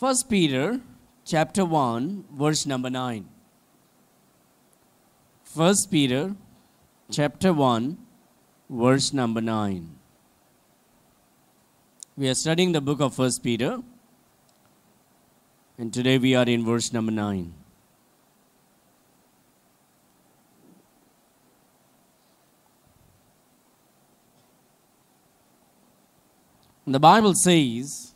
First Peter chapter 1 verse number 9. First Peter chapter 1 verse number 9. We are studying the book of First Peter and today we are in verse number 9. The Bible says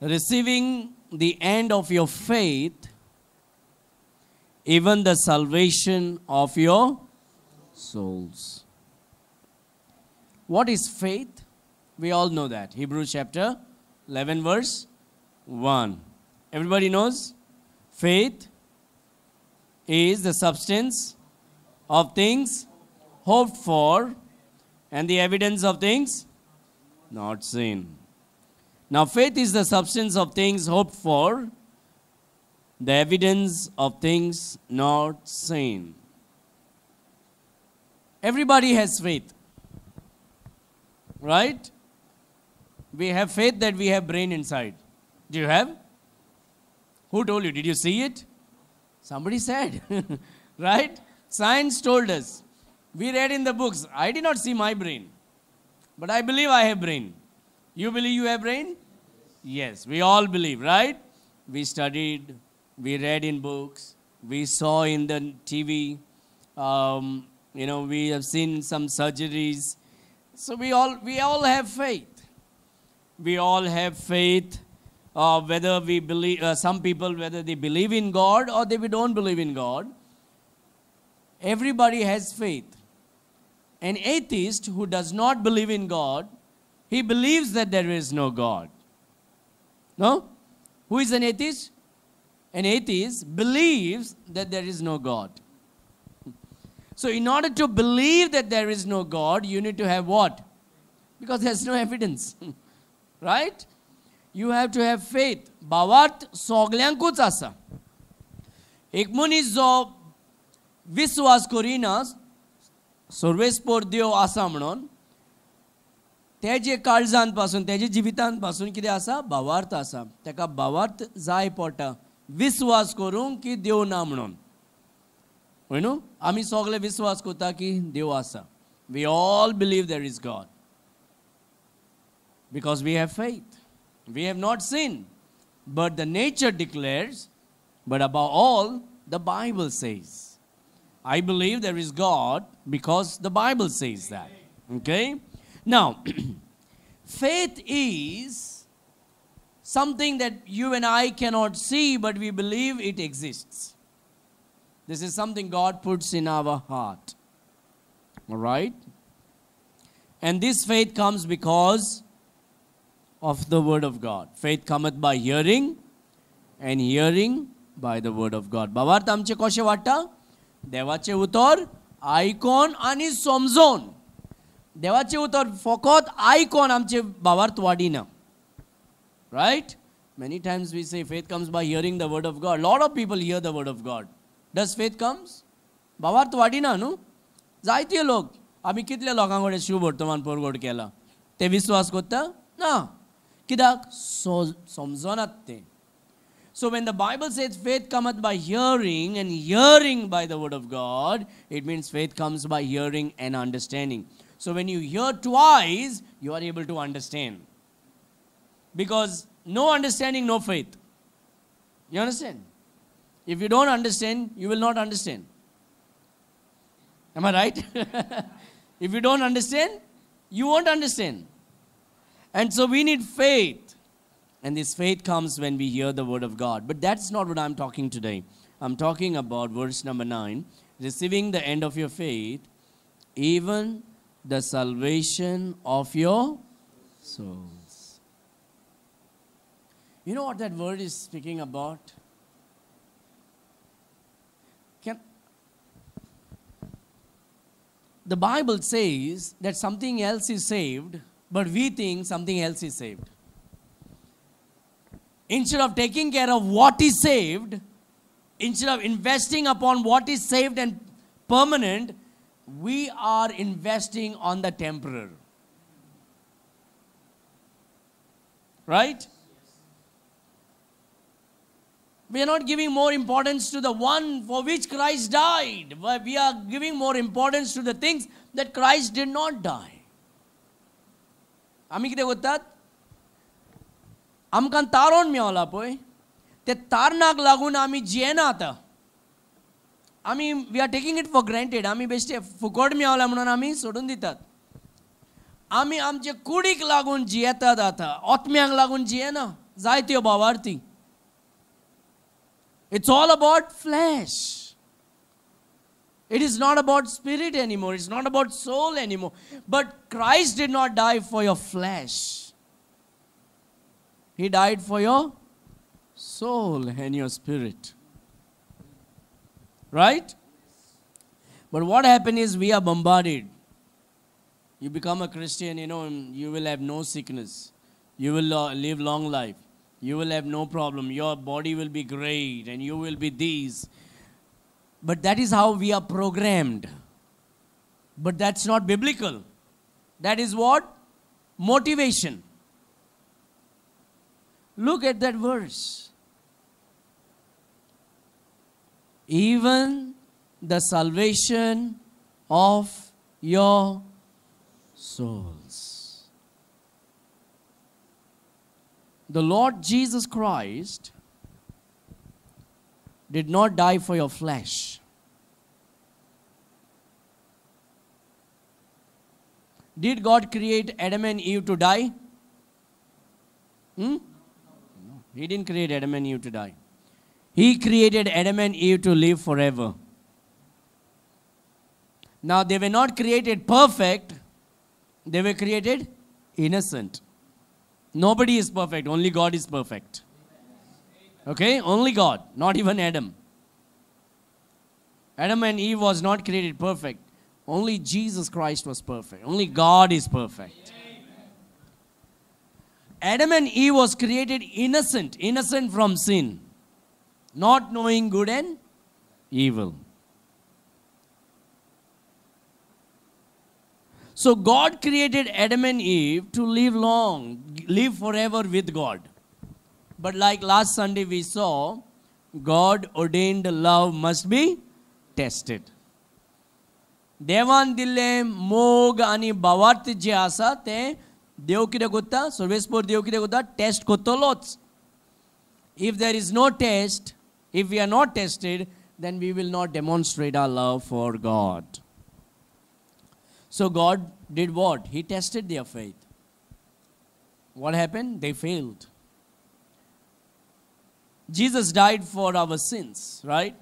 receiving the end of your faith, even the salvation of your souls. What is faith? We all know that. Hebrews chapter 11, verse 1. Everybody knows? Faith is the substance of things hoped for and the evidence of things not seen. Now, faith is the substance of things hoped for, the evidence of things not seen. Everybody has faith, right? We have faith that we have brain inside. Do you have? Who told you? Did you see it? Somebody said, right? Science told us. We read in the books. I did not see my brain, but I believe I have brain. You believe you have brain? Yes, we all believe, right? We studied, we read in books, we saw in the TV, um, you know, we have seen some surgeries. So we all, we all have faith. We all have faith, uh, whether we believe, uh, some people, whether they believe in God or they don't believe in God. Everybody has faith. An atheist who does not believe in God he believes that there is no God. No? Who is an atheist? An atheist believes that there is no God. So, in order to believe that there is no God, you need to have what? Because there's no evidence. right? You have to have faith. Bhavat soglyankuch asa. Ekmunis jo viswas korinas, sorves por asamnon. asa तेजे काळजांत पासून तेजे जिवितांत पासून कितें आसा भावार्थ आसा तेका भावार्थ जाय पडटा विस्वास करूंक की देव ना म्हणून होय न्हू आमी सगळे विस्वास करता की देव आसा we all believe there is God because we have faith we have not seen but the nature declares but above all the Bible says I believe there is God because the Bible says that okay now, faith is something that you and I cannot see, but we believe it exists. This is something God puts in our heart. All right? And this faith comes because of the Word of God. Faith cometh by hearing, and hearing by the Word of God. भावार्थ आमचे कशे वाडटा देवाचे उतर आयकोन आनी देवाचे उतर फकत आयकोन आमचे बावार्थ वाडिना right? Many times we say faith comes by hearing the word of God lot of people hear the word of God does faith comes भावार्थ वाडिना न्हू जायते लोक आमी कितले लोकां कडेन शिव वर्तमान परगोड केला ते विस्वास कोत्ता ना कित्याक समजनात ते so when the Bible says faith cometh by hearing and hearing by the word of God it means faith comes by hearing and understanding So when you hear twice, you are able to understand. Because no understanding, no faith. You understand? If you don't understand, you will not understand. Am I right? if you don't understand, you won't understand. And so we need faith. And this faith comes when we hear the word of God. But that's not what I'm talking today. I'm talking about verse number 9 receiving the end of your faith, even the salvation of your souls. You know what that word is speaking about? Can, the Bible says that something else is saved, but we think something else is saved. Instead of taking care of what is saved, instead of investing upon what is saved and permanent, we are investing on the temporal. Right? We are not giving more importance to the one for which Christ died. We are giving more importance to the things that Christ did not die. आमकडे वतात आमकां तारोवन मेवला पळय tar nag lagun ami jena ta. आमी we are taking it for granted आमी बेश्टे फुकट मेवला म्हणून आमी सोडून दितात आमी आमचे कुडीक लागून जियेतात आतां ओतम्याक लागून जियेना जायत्यो भावार्थी it's all about flesh It is not about spirit anymore. It's not about soul anymore. But Christ did not die for your flesh. He died for your soul and your spirit. Right? But what happened is we are bombarded. You become a Christian, you know, you will have no sickness. You will uh, live long life. You will have no problem. Your body will be great and you will be these. But that is how we are programmed. But that's not biblical. That is what? Motivation. Look at that verse. even the salvation of your souls. The Lord Jesus Christ did not die for your flesh. Did God create Adam and Eve to die? Hmm? No. He didn't create Adam and Eve to die. He created Adam and Eve to live forever. Now, they were not created perfect, they were created innocent. Nobody is perfect, only God is perfect. Okay? Only God, not even Adam. Adam and Eve was not created perfect. Only Jesus Christ was perfect. Only God is perfect. Adam and Eve was created innocent, innocent from sin. not knowing good and evil. So God created Adam and Eve to live long, live forever with God. But like last Sunday we saw, God ordained love must be tested. देवान दिल्ले मोग आणि बावार्थ जे आसा ते देव कितें कोत्ता सर्वेस्पोर देव कितें कोत्ता टेस्ट कोत्तलोच if there is no test If we are not tested, then we will not demonstrate our love for God. So God did what? He tested their faith. What happened? They failed. Jesus died for our sins, right?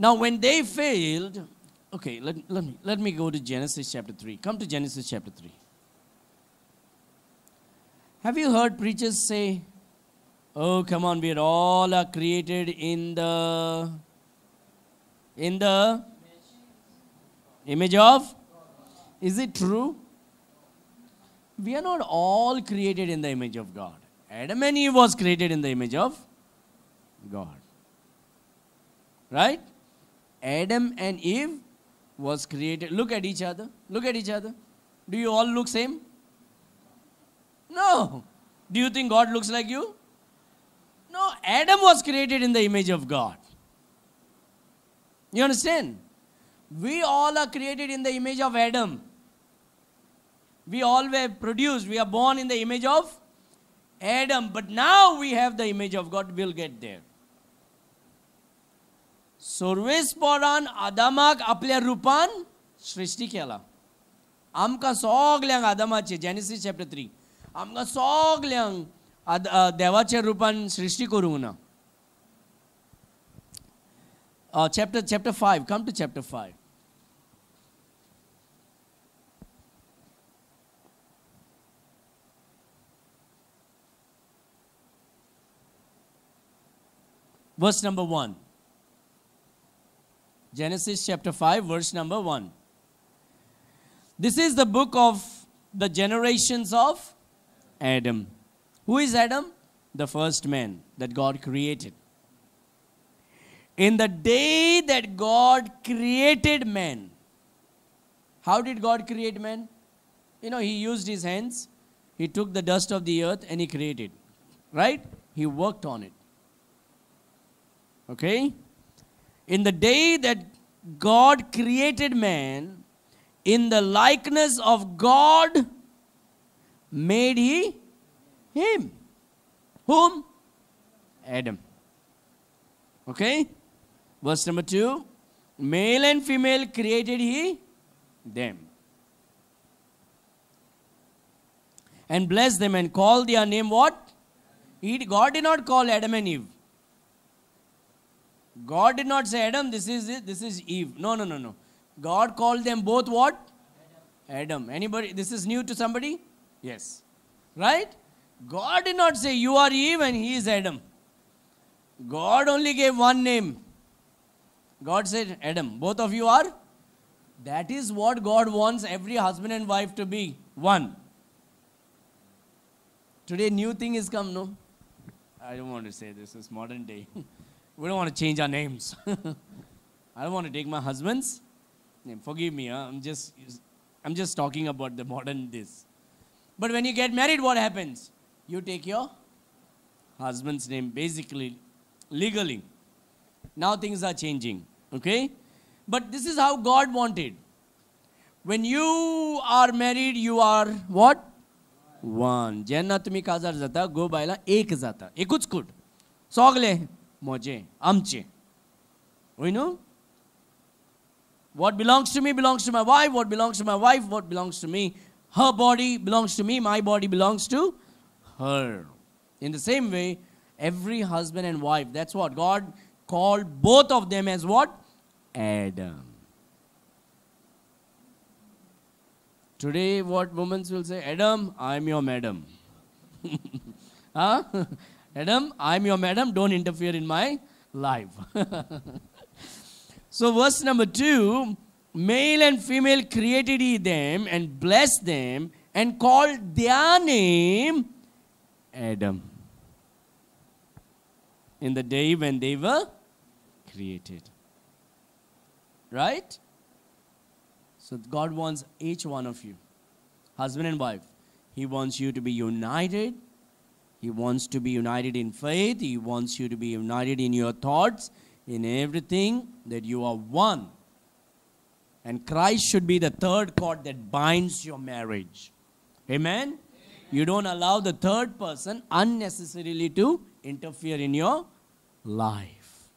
Now, when they failed, okay, let, let, me, let me go to Genesis chapter 3. Come to Genesis chapter 3. Have you heard preachers say, Oh, come on, we are all are created in the in the image of is it true? We are not all created in the image of God. Adam and Eve was created in the image of God. Right? Adam and Eve was created. Look at each other. Look at each other. Do you all look same? No. Do you think God looks like you? No, Adam was created in the image of God. You understand? We all are created in the image of Adam. We all were produced, we are born in the image of Adam, but now we have the image of God. We'll get there. सोर्वेस्पोरान आदामाक आपल्या रुपान सृष्टी केला आमकां सगल्यांक आदामाचे genesis chapter three आमकां सगल्यांक देवाच्या रुपान सृश्टी करूंक ना chapter chapter five come to chapter five verse number 1. Genesis chapter 5, verse number 1. This is the book of the generations of Adam. Who is Adam? The first man that God created. In the day that God created man, how did God create man? You know, he used his hands, he took the dust of the earth and he created. Right? He worked on it. Okay? In the day that God created man, in the likeness of God made he him. Whom? Adam. Okay? Verse number 2 Male and female created he them. And blessed them and called their name what? He, God did not call Adam and Eve. God did not say, Adam, this is it, this is Eve. No, no, no, no. God called them both what? Adam. Adam. Anybody? This is new to somebody? Yes. Right? God did not say, You are Eve and he is Adam. God only gave one name. God said, Adam, both of you are. That is what God wants every husband and wife to be one. Today, new thing has come, no? I don't want to say this, it's modern day. we don't want to change our names. I don't want to take my husband's name. Forgive me, huh? I'm just I'm just talking about the modern this. But when you get married, what happens? you take your husband's name, basically, legally. Now things are changing, okay? But this is how God wanted. When you are married, you are what? One. जेन्ना kazar zata go गो बायला ek जाता एकूच कूट सोगले moje amche. होय know What belongs to me belongs to my wife. What belongs to my wife, what belongs to me. Her body belongs to me. My body belongs to her. In the same way, every husband and wife, that's what God called both of them as what? Adam. Today, what women will say, Adam, I'm your madam. huh? Adam, I'm your madam, don't interfere in my life. so, verse number two male and female created he them and blessed them and called their name Adam in the day when they were created. Right? So God wants each one of you, husband and wife, He wants you to be united. He wants to be united in faith. He wants you to be united in your thoughts, in everything, that you are one. And Christ should be the third cord that binds your marriage. Amen? You don't allow the third person unnecessarily to interfere in your life.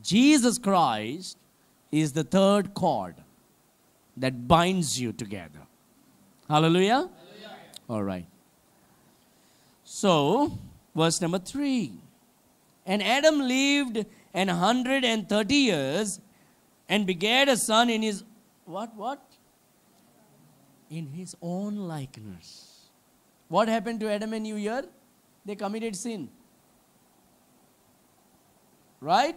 Jesus Christ is the third cord that binds you together. Hallelujah? Hallelujah. All right. So, verse number 3. And Adam lived an hundred and thirty years and begat a son in his what what in his own likeness what happened to Adam and Eve here? They committed sin. Right?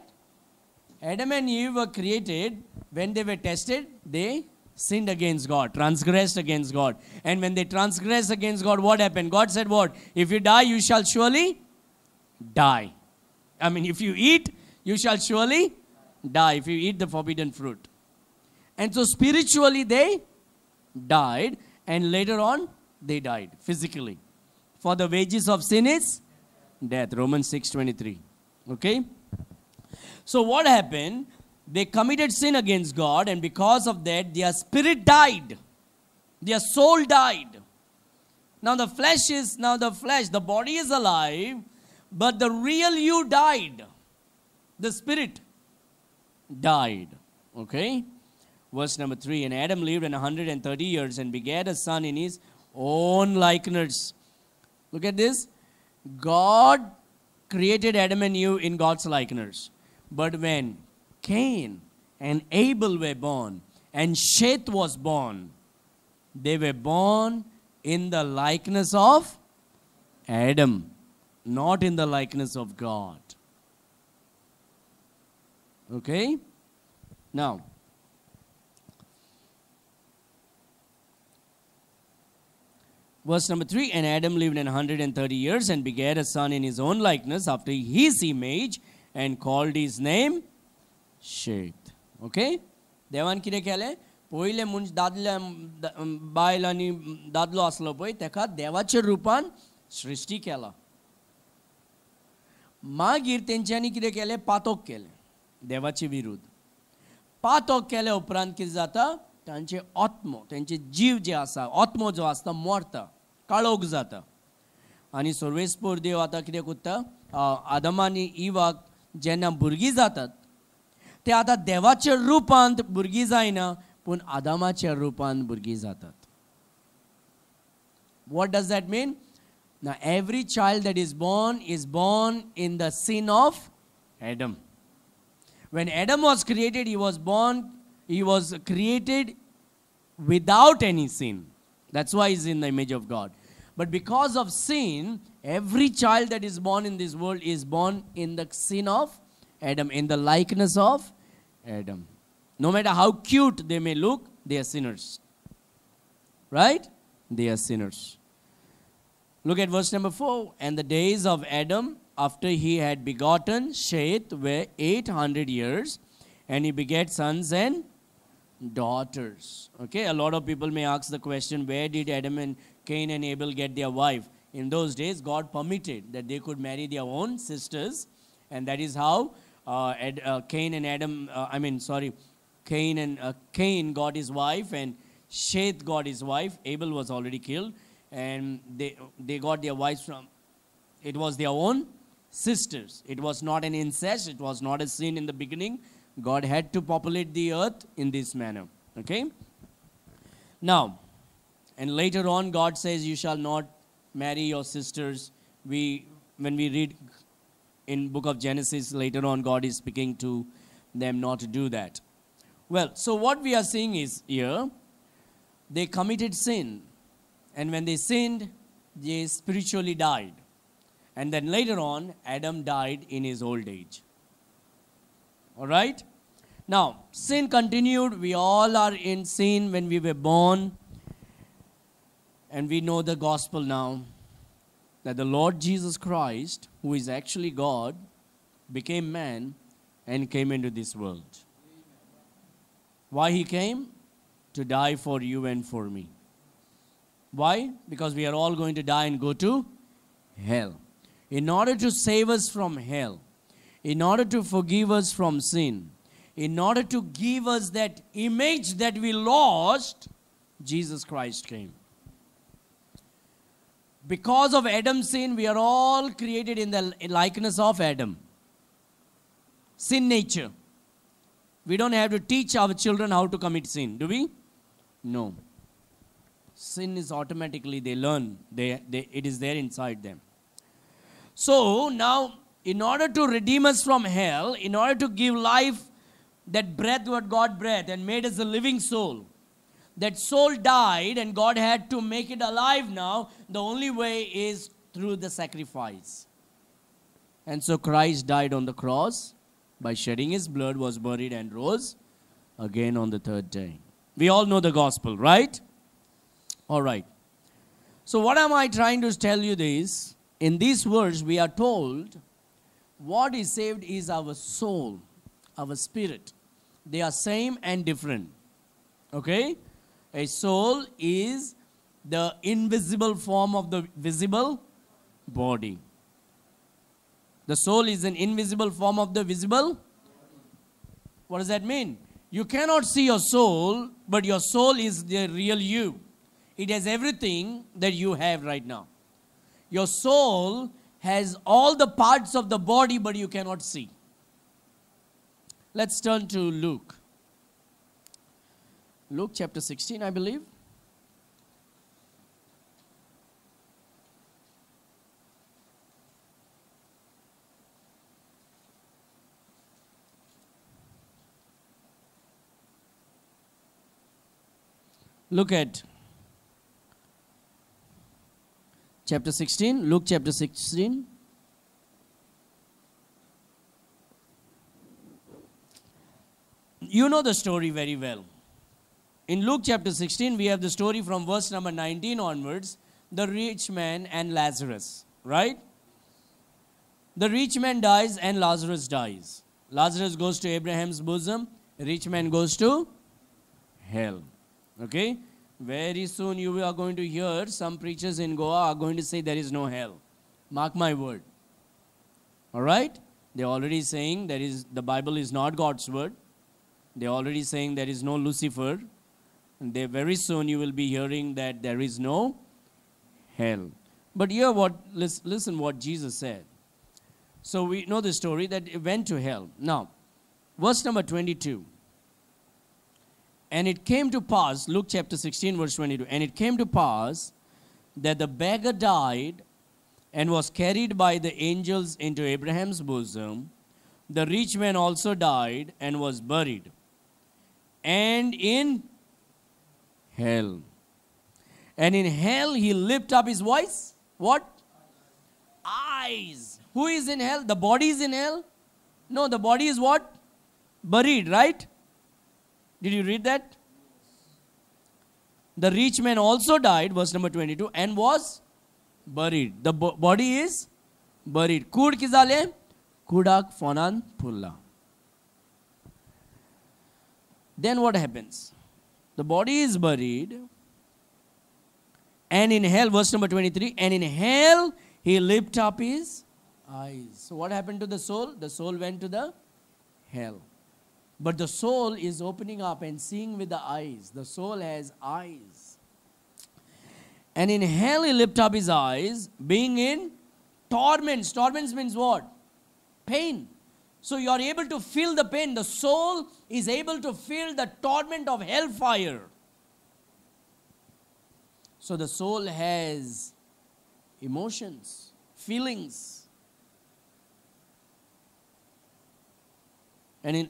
Adam and Eve were created when they were tested, they sinned against God, transgressed against God. And when they transgressed against God, what happened? God said, What? If you die, you shall surely die. I mean, if you eat, you shall surely die if you eat the forbidden fruit. And so spiritually they died, and later on they died physically. For the wages of sin is death. Romans 6.23. Okay? So what happened? They committed sin against God and because of that their spirit died. Their soul died. Now the flesh is, now the flesh, the body is alive, but the real you died. The spirit died. Okay? Verse number 3 And Adam lived an 130 years and begat a son in his own likeness. Look at this. God created Adam and Eve in God's likeness. But when Cain and Abel were born and Sheth was born, they were born in the likeness of Adam, not in the likeness of God. Okay? Now, Verse number three, and Adam lived in 130 years and begat a son in his own likeness after his image and called his name Sheth. Okay? Devan kine kele? Poile munj dadla um, um, bailani um, dadlo aslo poi teka devacha rupan shristi kele. Ma gir tenchani kine kele patok kele. Devacha virud. Patok kele upran kizata tanche otmo, tanche jiv jasa, otmo jasta morta. काळोख जाता आनी सर्वेस्पोर देव आता कितें कोत्ता आदमानी इवाक जेना भुरगीं जातात ते आतां देवाच्या रुपांत भुरगीं जायना पूण आदामाच्या रुपान भुरगीं जातात वॉट डज दैट मीन ना every child that is born is born in the sin of Adam when Adam was created he was born he was created without any sin That's why he's in the image of God. But because of sin, every child that is born in this world is born in the sin of Adam, in the likeness of Adam. No matter how cute they may look, they are sinners. Right? They are sinners. Look at verse number 4. And the days of Adam, after he had begotten Sheth, were 800 years, and he begat sons and daughters. Okay, a lot of people may ask the question where did Adam and Cain and Abel get their wife? In those days, God permitted that they could marry their own sisters, and that is how uh, Ed, uh, Cain and Adam, uh, I mean, sorry, Cain and uh, Cain got his wife, and Sheth got his wife. Abel was already killed, and they, they got their wives from, it was their own sisters. It was not an incest, it was not a sin in the beginning God had to populate the earth in this manner. Okay? Now, and later on, God says, You shall not marry your sisters. We, when we read in book of Genesis, later on, God is speaking to them not to do that. Well, so what we are seeing is here, they committed sin. And when they sinned, they spiritually died. And then later on, Adam died in his old age. All right? Now, sin continued. We all are in sin when we were born. And we know the gospel now that the Lord Jesus Christ, who is actually God, became man and came into this world. Why he came? To die for you and for me. Why? Because we are all going to die and go to hell. In order to save us from hell, in order to forgive us from sin, in order to give us that image that we lost, Jesus Christ came. Because of Adam's sin, we are all created in the likeness of Adam. Sin nature. We don't have to teach our children how to commit sin, do we? No. Sin is automatically, they learn, they, they, it is there inside them. So now in order to redeem us from hell, in order to give life, that breath what God breathed and made us a living soul. That soul died and God had to make it alive now. The only way is through the sacrifice. And so Christ died on the cross by shedding his blood, was buried, and rose again on the third day. We all know the gospel, right? All right. So, what am I trying to tell you this? In these words, we are told what is saved is our soul, our spirit. They are same and different. Okay? A soul is the invisible form of the visible body. The soul is an invisible form of the visible. What does that mean? You cannot see your soul, but your soul is the real you. It has everything that you have right now. Your soul has all the parts of the body, but you cannot see. Let's turn to Luke. Luke chapter 16, I believe. Look at chapter 16, Luke chapter 16. You know the story very well. In Luke chapter 16, we have the story from verse number 19 onwards the rich man and Lazarus, right? The rich man dies and Lazarus dies. Lazarus goes to Abraham's bosom, rich man goes to hell. Okay? Very soon you are going to hear some preachers in Goa are going to say there is no hell. Mark my word. All right? They're already saying there is the Bible is not God's word. They're already saying there is no Lucifer. And they very soon you will be hearing that there is no hell. But hear what listen what Jesus said. So we know the story that it went to hell. Now, verse number 22. And it came to pass, Luke chapter 16, verse 22, and it came to pass that the beggar died and was carried by the angels into Abraham's bosom. The rich man also died and was buried. And in hell. And in hell he lift up his voice. What? Eyes. Who is in hell? The body is in hell? No, the body is what? Buried, right? Did you read that? The rich man also died, verse number 22, and was buried. The bo body is buried. Kud kizale? Kudak fonan pulla. Then what happens? The body is buried, and in hell, verse number 23, and in hell he lifted up his eyes. So what happened to the soul? The soul went to the hell. But the soul is opening up and seeing with the eyes. The soul has eyes. And in hell he lifted up his eyes, being in torments. Torments means what? Pain. So you are able to feel the pain. The soul is able to feel the torment of hellfire. So the soul has emotions, feelings. And in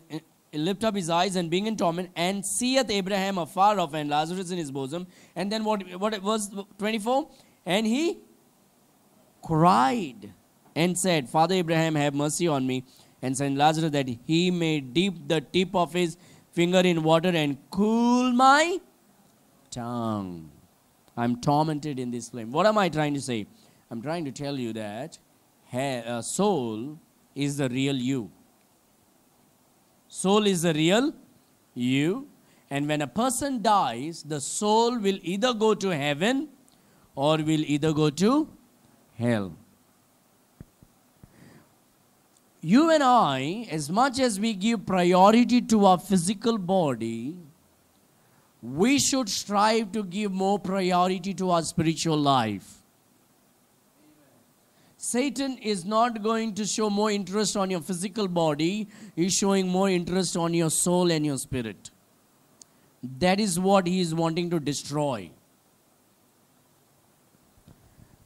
lift up his eyes and being in torment, and seeth Abraham afar off and Lazarus in his bosom. And then what, what was 24? And he cried and said, Father Abraham, have mercy on me, and send Lazarus that he may dip the tip of his finger in water and cool my tongue. I'm tormented in this flame. What am I trying to say? I'm trying to tell you that a uh, soul is the real you. Soul is the real you. And when a person dies, the soul will either go to heaven or will either go to hell. You and I, as much as we give priority to our physical body, we should strive to give more priority to our spiritual life. Satan is not going to show more interest on your physical body, he's showing more interest on your soul and your spirit. That is what he is wanting to destroy.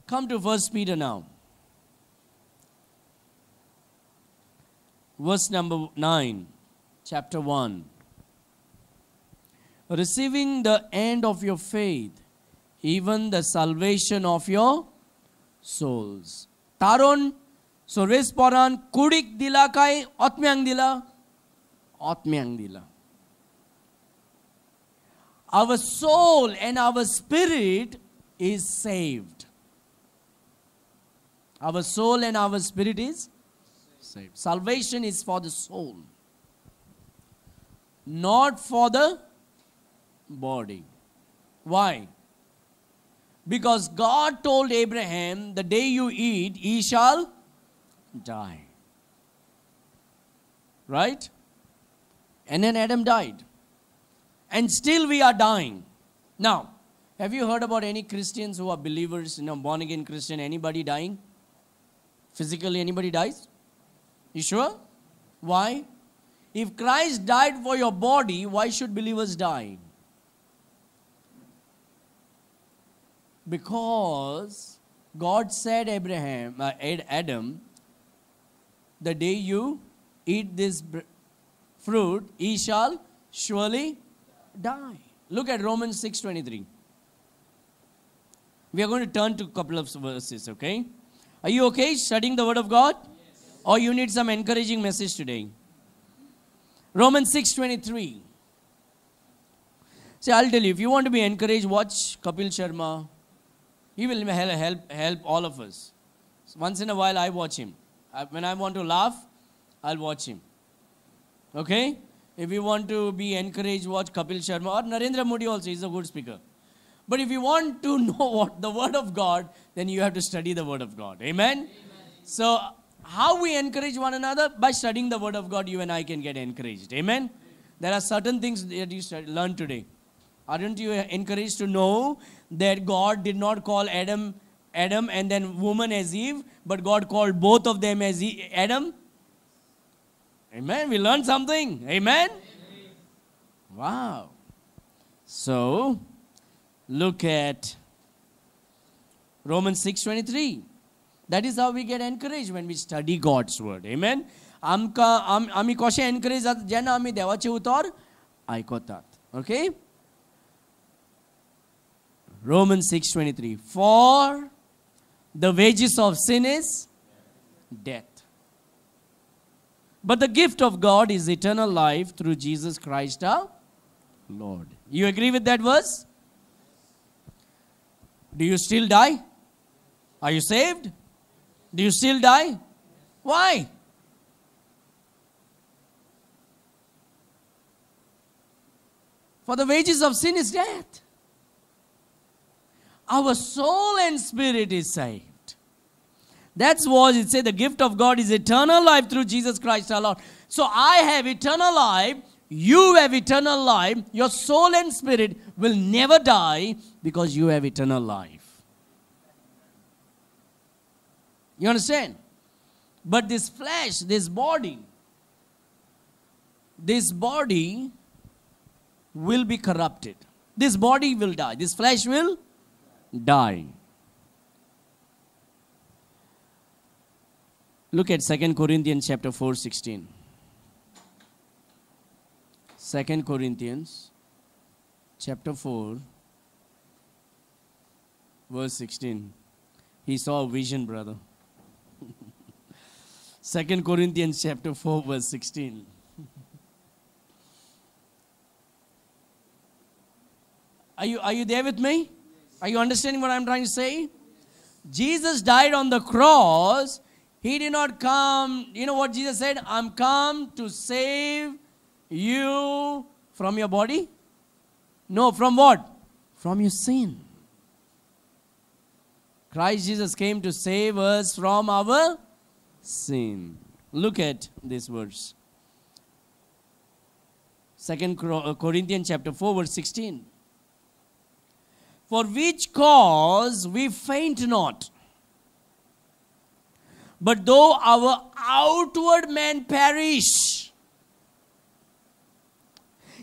Come to First Peter now. Verse number 9, chapter 1. Receiving the end of your faith, even the salvation of your souls. Tarun, सोर्वेस पोरान कुडीक दिला काय ओत्म्यांक our soul and our spirit is saved. Our soul and our spirit is saved. Salvation is for the soul, not for the body. Why? Because God told Abraham, The day you eat, ye shall die. Right? And then Adam died. And still we are dying. Now, have you heard about any Christians who are believers, you know, born again Christian, anybody dying? Physically, anybody dies? You sure? Why? If Christ died for your body, why should believers die? because God said Abraham, uh, Adam, the day you eat this fruit, he shall surely die. Look at Romans 6.23. We are going to turn to a couple of verses, okay? Are you okay studying the word of God? Yes. Or you need some encouraging message today? Romans 6.23. See, I'll tell you, if you want to be encouraged, watch Kapil Sharma, he will help, help all of us. So once in a while, I watch him. When I want to laugh, I'll watch him. Okay? If you want to be encouraged, watch Kapil Sharma or Narendra Modi also. He's a good speaker. But if you want to know what the Word of God, then you have to study the Word of God. Amen? Amen. So, how we encourage one another? By studying the Word of God, you and I can get encouraged. Amen? Amen. There are certain things that you learn today. Aren't you encouraged to know that God did not call Adam Adam and then woman as Eve, but God called both of them as Adam. Amen. We learned something. Amen? Amen. Wow. So look at Romans 6:23. That is how we get encouraged when we study God's word. Amen. आमकां आम that कशें encourage जाता जेन्ना आमी देवाचे Romans 6:23 For the wages of sin is death but the gift of God is eternal life through Jesus Christ our Lord you agree with that verse do you still die are you saved do you still die why for the wages of sin is death our soul and spirit is saved. That's what it said. The gift of God is eternal life through Jesus Christ our Lord. So I have eternal life. You have eternal life. Your soul and spirit will never die because you have eternal life. You understand? But this flesh, this body, this body will be corrupted. This body will die. This flesh will die. Look at 2 Corinthians chapter 4, 16. 2 Corinthians chapter 4, verse 16. He saw a vision, brother. 2 Corinthians chapter 4, verse 16. Are you, are you there with me? Are you understanding what I'm trying to say? Jesus died on the cross. He did not come, you know what Jesus said? I'm come to save you from your body? No, from what? From your sin. Christ Jesus came to save us from our sin. Look at this verse. Second uh, Corinthians chapter 4 verse 16 for which cause we faint not. But though our outward man perish,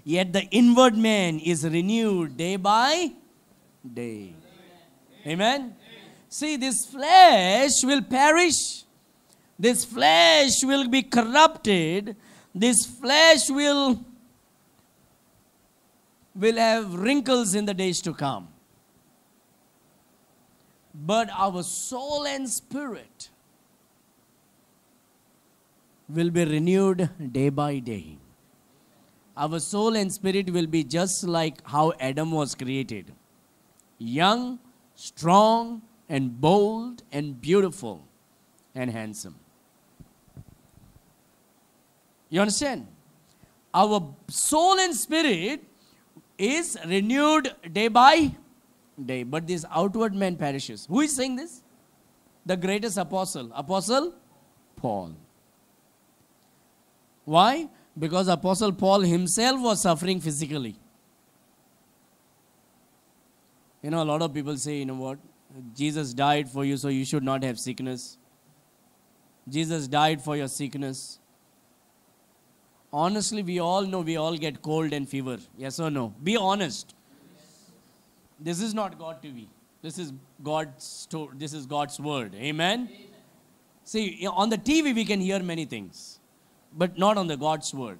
yet the inward man is renewed day by day. Amen. Amen. See, this flesh will perish. This flesh will be corrupted. This flesh will, will have wrinkles in the days to come but our soul and spirit will be renewed day by day. Our soul and spirit will be just like how Adam was created young, strong, and bold, and beautiful, and handsome. You understand? Our soul and spirit is renewed day by day, but this outward man perishes. Who is saying this? The greatest apostle, Apostle Paul. Why? Because Apostle Paul himself was suffering physically. You know, a lot of people say, you know what? Jesus died for you, so you should not have sickness. Jesus died for your sickness. Honestly, we all know we all get cold and fever. Yes or no? Be honest. This is not God TV. This is God's this is God's word. Amen? Amen. See, on the TV we can hear many things, but not on the God's word.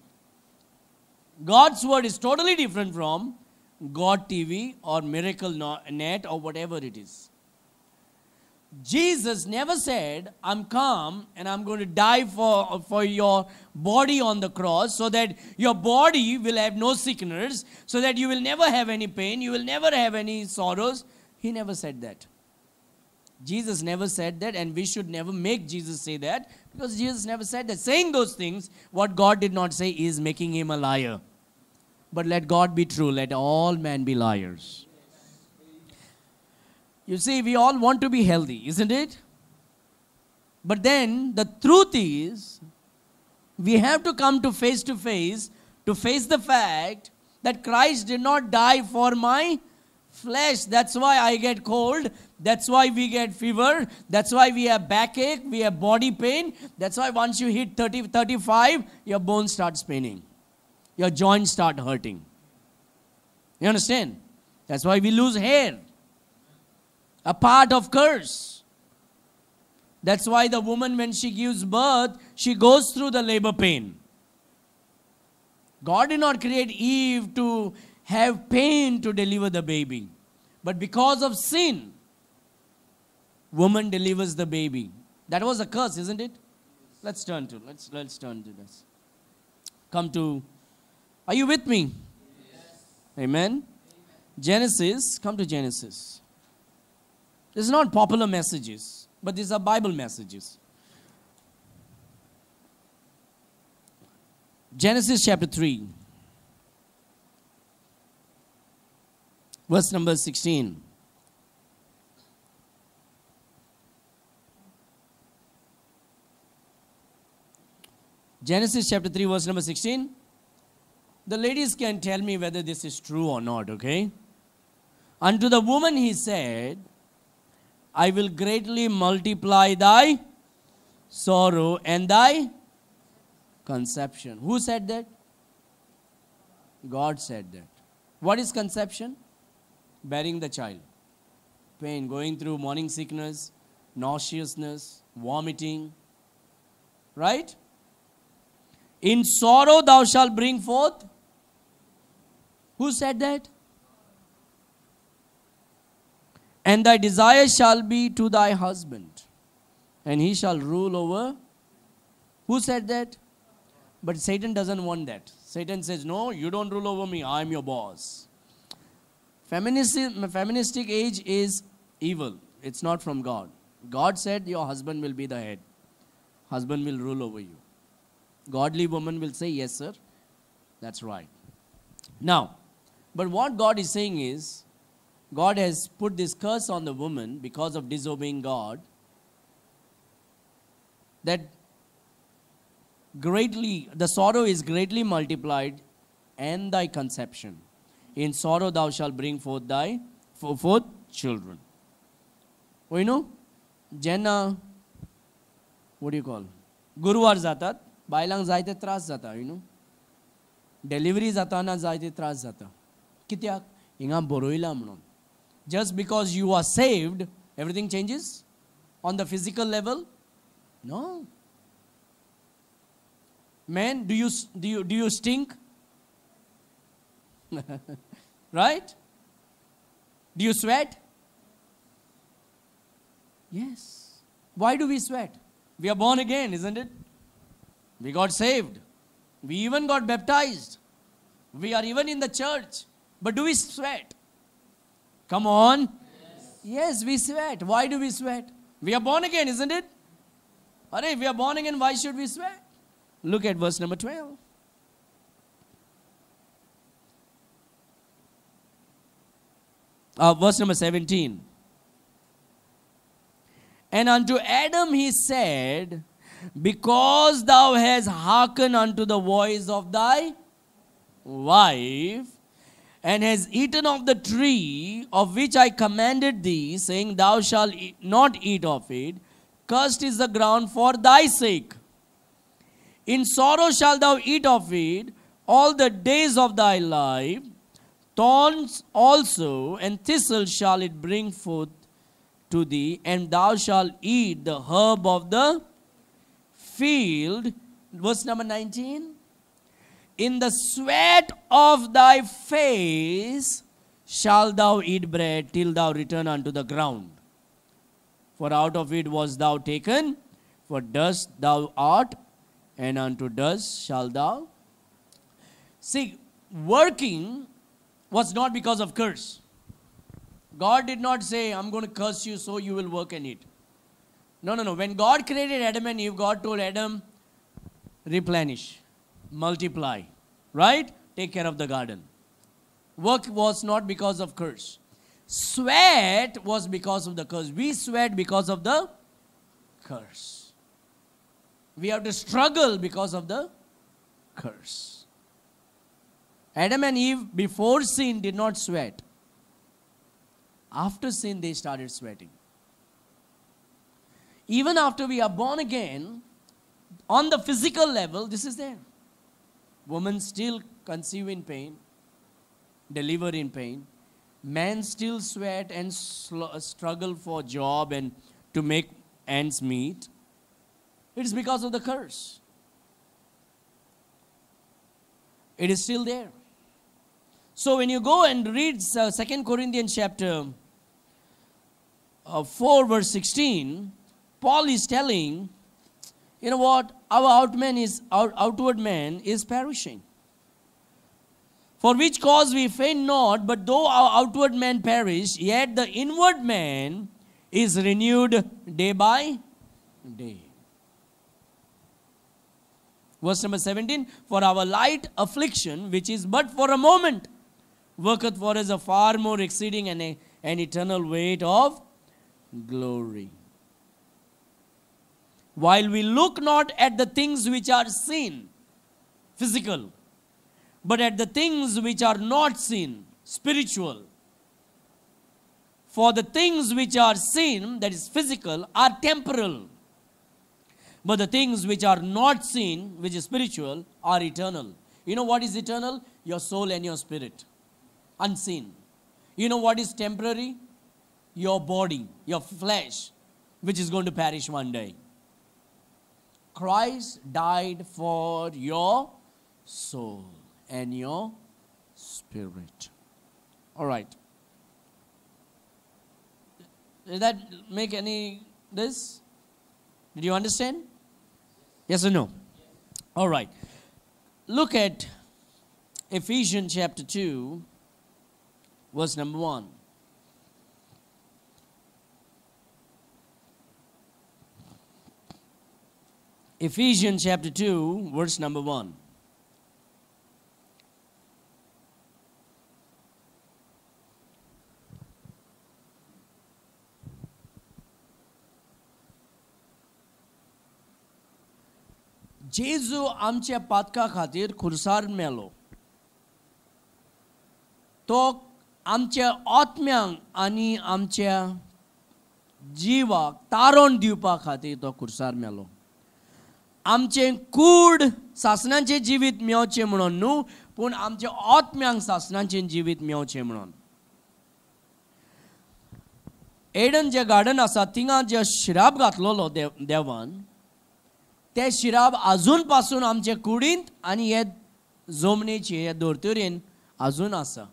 God's word is totally different from God TV or Miracle Net or whatever it is. Jesus never said, I'm come and I'm going to die for, for your body on the cross so that your body will have no sickness, so that you will never have any pain, you will never have any sorrows. He never said that. Jesus never said that, and we should never make Jesus say that because Jesus never said that. Saying those things, what God did not say, is making him a liar. But let God be true, let all men be liars. You see, we all want to be healthy, isn't it? But then the truth is, we have to come to face to face to face the fact that Christ did not die for my flesh. That's why I get cold. That's why we get fever. That's why we have backache. We have body pain. That's why once you hit 30, 35, your bones start spinning. Your joints start hurting. You understand? That's why we lose hair a part of curse. That's why the woman, when she gives birth, she goes through the labor pain. God did not create Eve to have pain to deliver the baby. But because of sin, woman delivers the baby. That was a curse, isn't it? Let's turn to let's let's turn to this. Come to Are you with me? Yes. Amen. Amen. Genesis, come to Genesis. This is not popular messages, but these are Bible messages. Genesis chapter 3, verse number 16. Genesis chapter 3, verse number 16. The ladies can tell me whether this is true or not, okay? Unto the woman he said, I will greatly multiply thy sorrow and thy conception. Who said that? God said that. What is conception? Bearing the child. Pain, going through morning sickness, nauseousness, vomiting. Right? In sorrow thou shalt bring forth. Who said that? and thy desire shall be to thy husband, and he shall rule over. Who said that? But Satan doesn't want that. Satan says, No, you don't rule over me, I'm your boss. Feministic, feministic age is evil, it's not from God. God said, Your husband will be the head, husband will rule over you. Godly woman will say, Yes, sir, that's right. Now, but what God is saying is, God has put this curse on the woman because of disobeying God that greatly the sorrow is greatly multiplied and thy conception in sorrow thou shalt bring forth thy forth children well, oh, you know ज्यांना what you call गुरुवार जातात बायलांक zatat. त्रास जाता you know delivery जाताना जायते त्रास जाता कित्याक हिंगा बरोयला म्हणून just because you are saved, everything changes on the physical level? No. man. do you, do you, do you stink? right? Do you sweat? Yes. Why do we sweat? We are born again, isn't it? We got saved. We even got baptized. We are even in the church. But do we sweat? Come on. Yes. yes, we sweat. Why do we sweat? We are born again, isn't it? All right, we are born again. Why should we sweat? Look at verse number 12. Uh, verse number 17. And unto Adam he said, Because thou hast hearkened unto the voice of thy wife, and has eaten of the tree of which I commanded thee, saying, Thou shalt not eat of it, cursed is the ground for thy sake. In sorrow shalt thou eat of it all the days of thy life. Thorns also and thistles shall it bring forth to thee, and thou shalt eat the herb of the field. Verse number 19. In the sweat of thy face shalt thou eat bread till thou return unto the ground. For out of it was thou taken, for dust thou art, and unto dust shalt thou. See, working was not because of curse. God did not say, I'm going to curse you so you will work and eat. No, no, no. When God created Adam and Eve, God told Adam, replenish multiply, right? Take care of the garden. Work was not because of curse. Sweat was because of the curse. We sweat because of the curse. We have to struggle because of the curse. Adam and Eve, before sin, did not sweat. After sin, they started sweating. Even after we are born again, on the physical level, this is there women still conceive in pain, deliver in pain. Men still sweat and struggle for job and to make ends meet. It's because of the curse. It is still there. So when you go and read uh, 2 Corinthians chapter uh, 4 verse 16, Paul is telling you know what? Our outman is, our outward man is perishing. For which cause we faint not, but though our outward man perish, yet the inward man is renewed day by day. Verse number 17 For our light affliction, which is but for a moment, worketh for us a far more exceeding and, a, an eternal weight of glory while we look not at the things which are seen, physical, but at the things which are not seen, spiritual. For the things which are seen, that is physical, are temporal. But the things which are not seen, which is spiritual, are eternal. You know what is eternal? Your soul and your spirit. Unseen. You know what is temporary? Your body, your flesh, which is going to perish one day. Christ died for your soul and your spirit. All right. Did that make any this? Did you understand? Yes or no? All right. Look at Ephesians chapter 2, verse number 1. Ephesians chapter 2, verse number 1. जेजू आमच्या पातका खातीर खुर्सार मेलो तो आमच्या आत्म्यांक आनी आमच्या जिवाक तारोन दिवपा खातीर तो खुर्सार मेलो आमचे कूड सासनांचे जिवीत मेवचें म्हणून न्हू पूण आमच्या आत्म्यांक सासनांचे जिवीत मेवचें म्हणून एडन जे गार्डन आसा थिंगा जे शिराब घातलेलो देव देवान ते शिराब अजून पासून आमचे कुडींत आनी हे जमनीचे हे दोतोरेन अजून आसा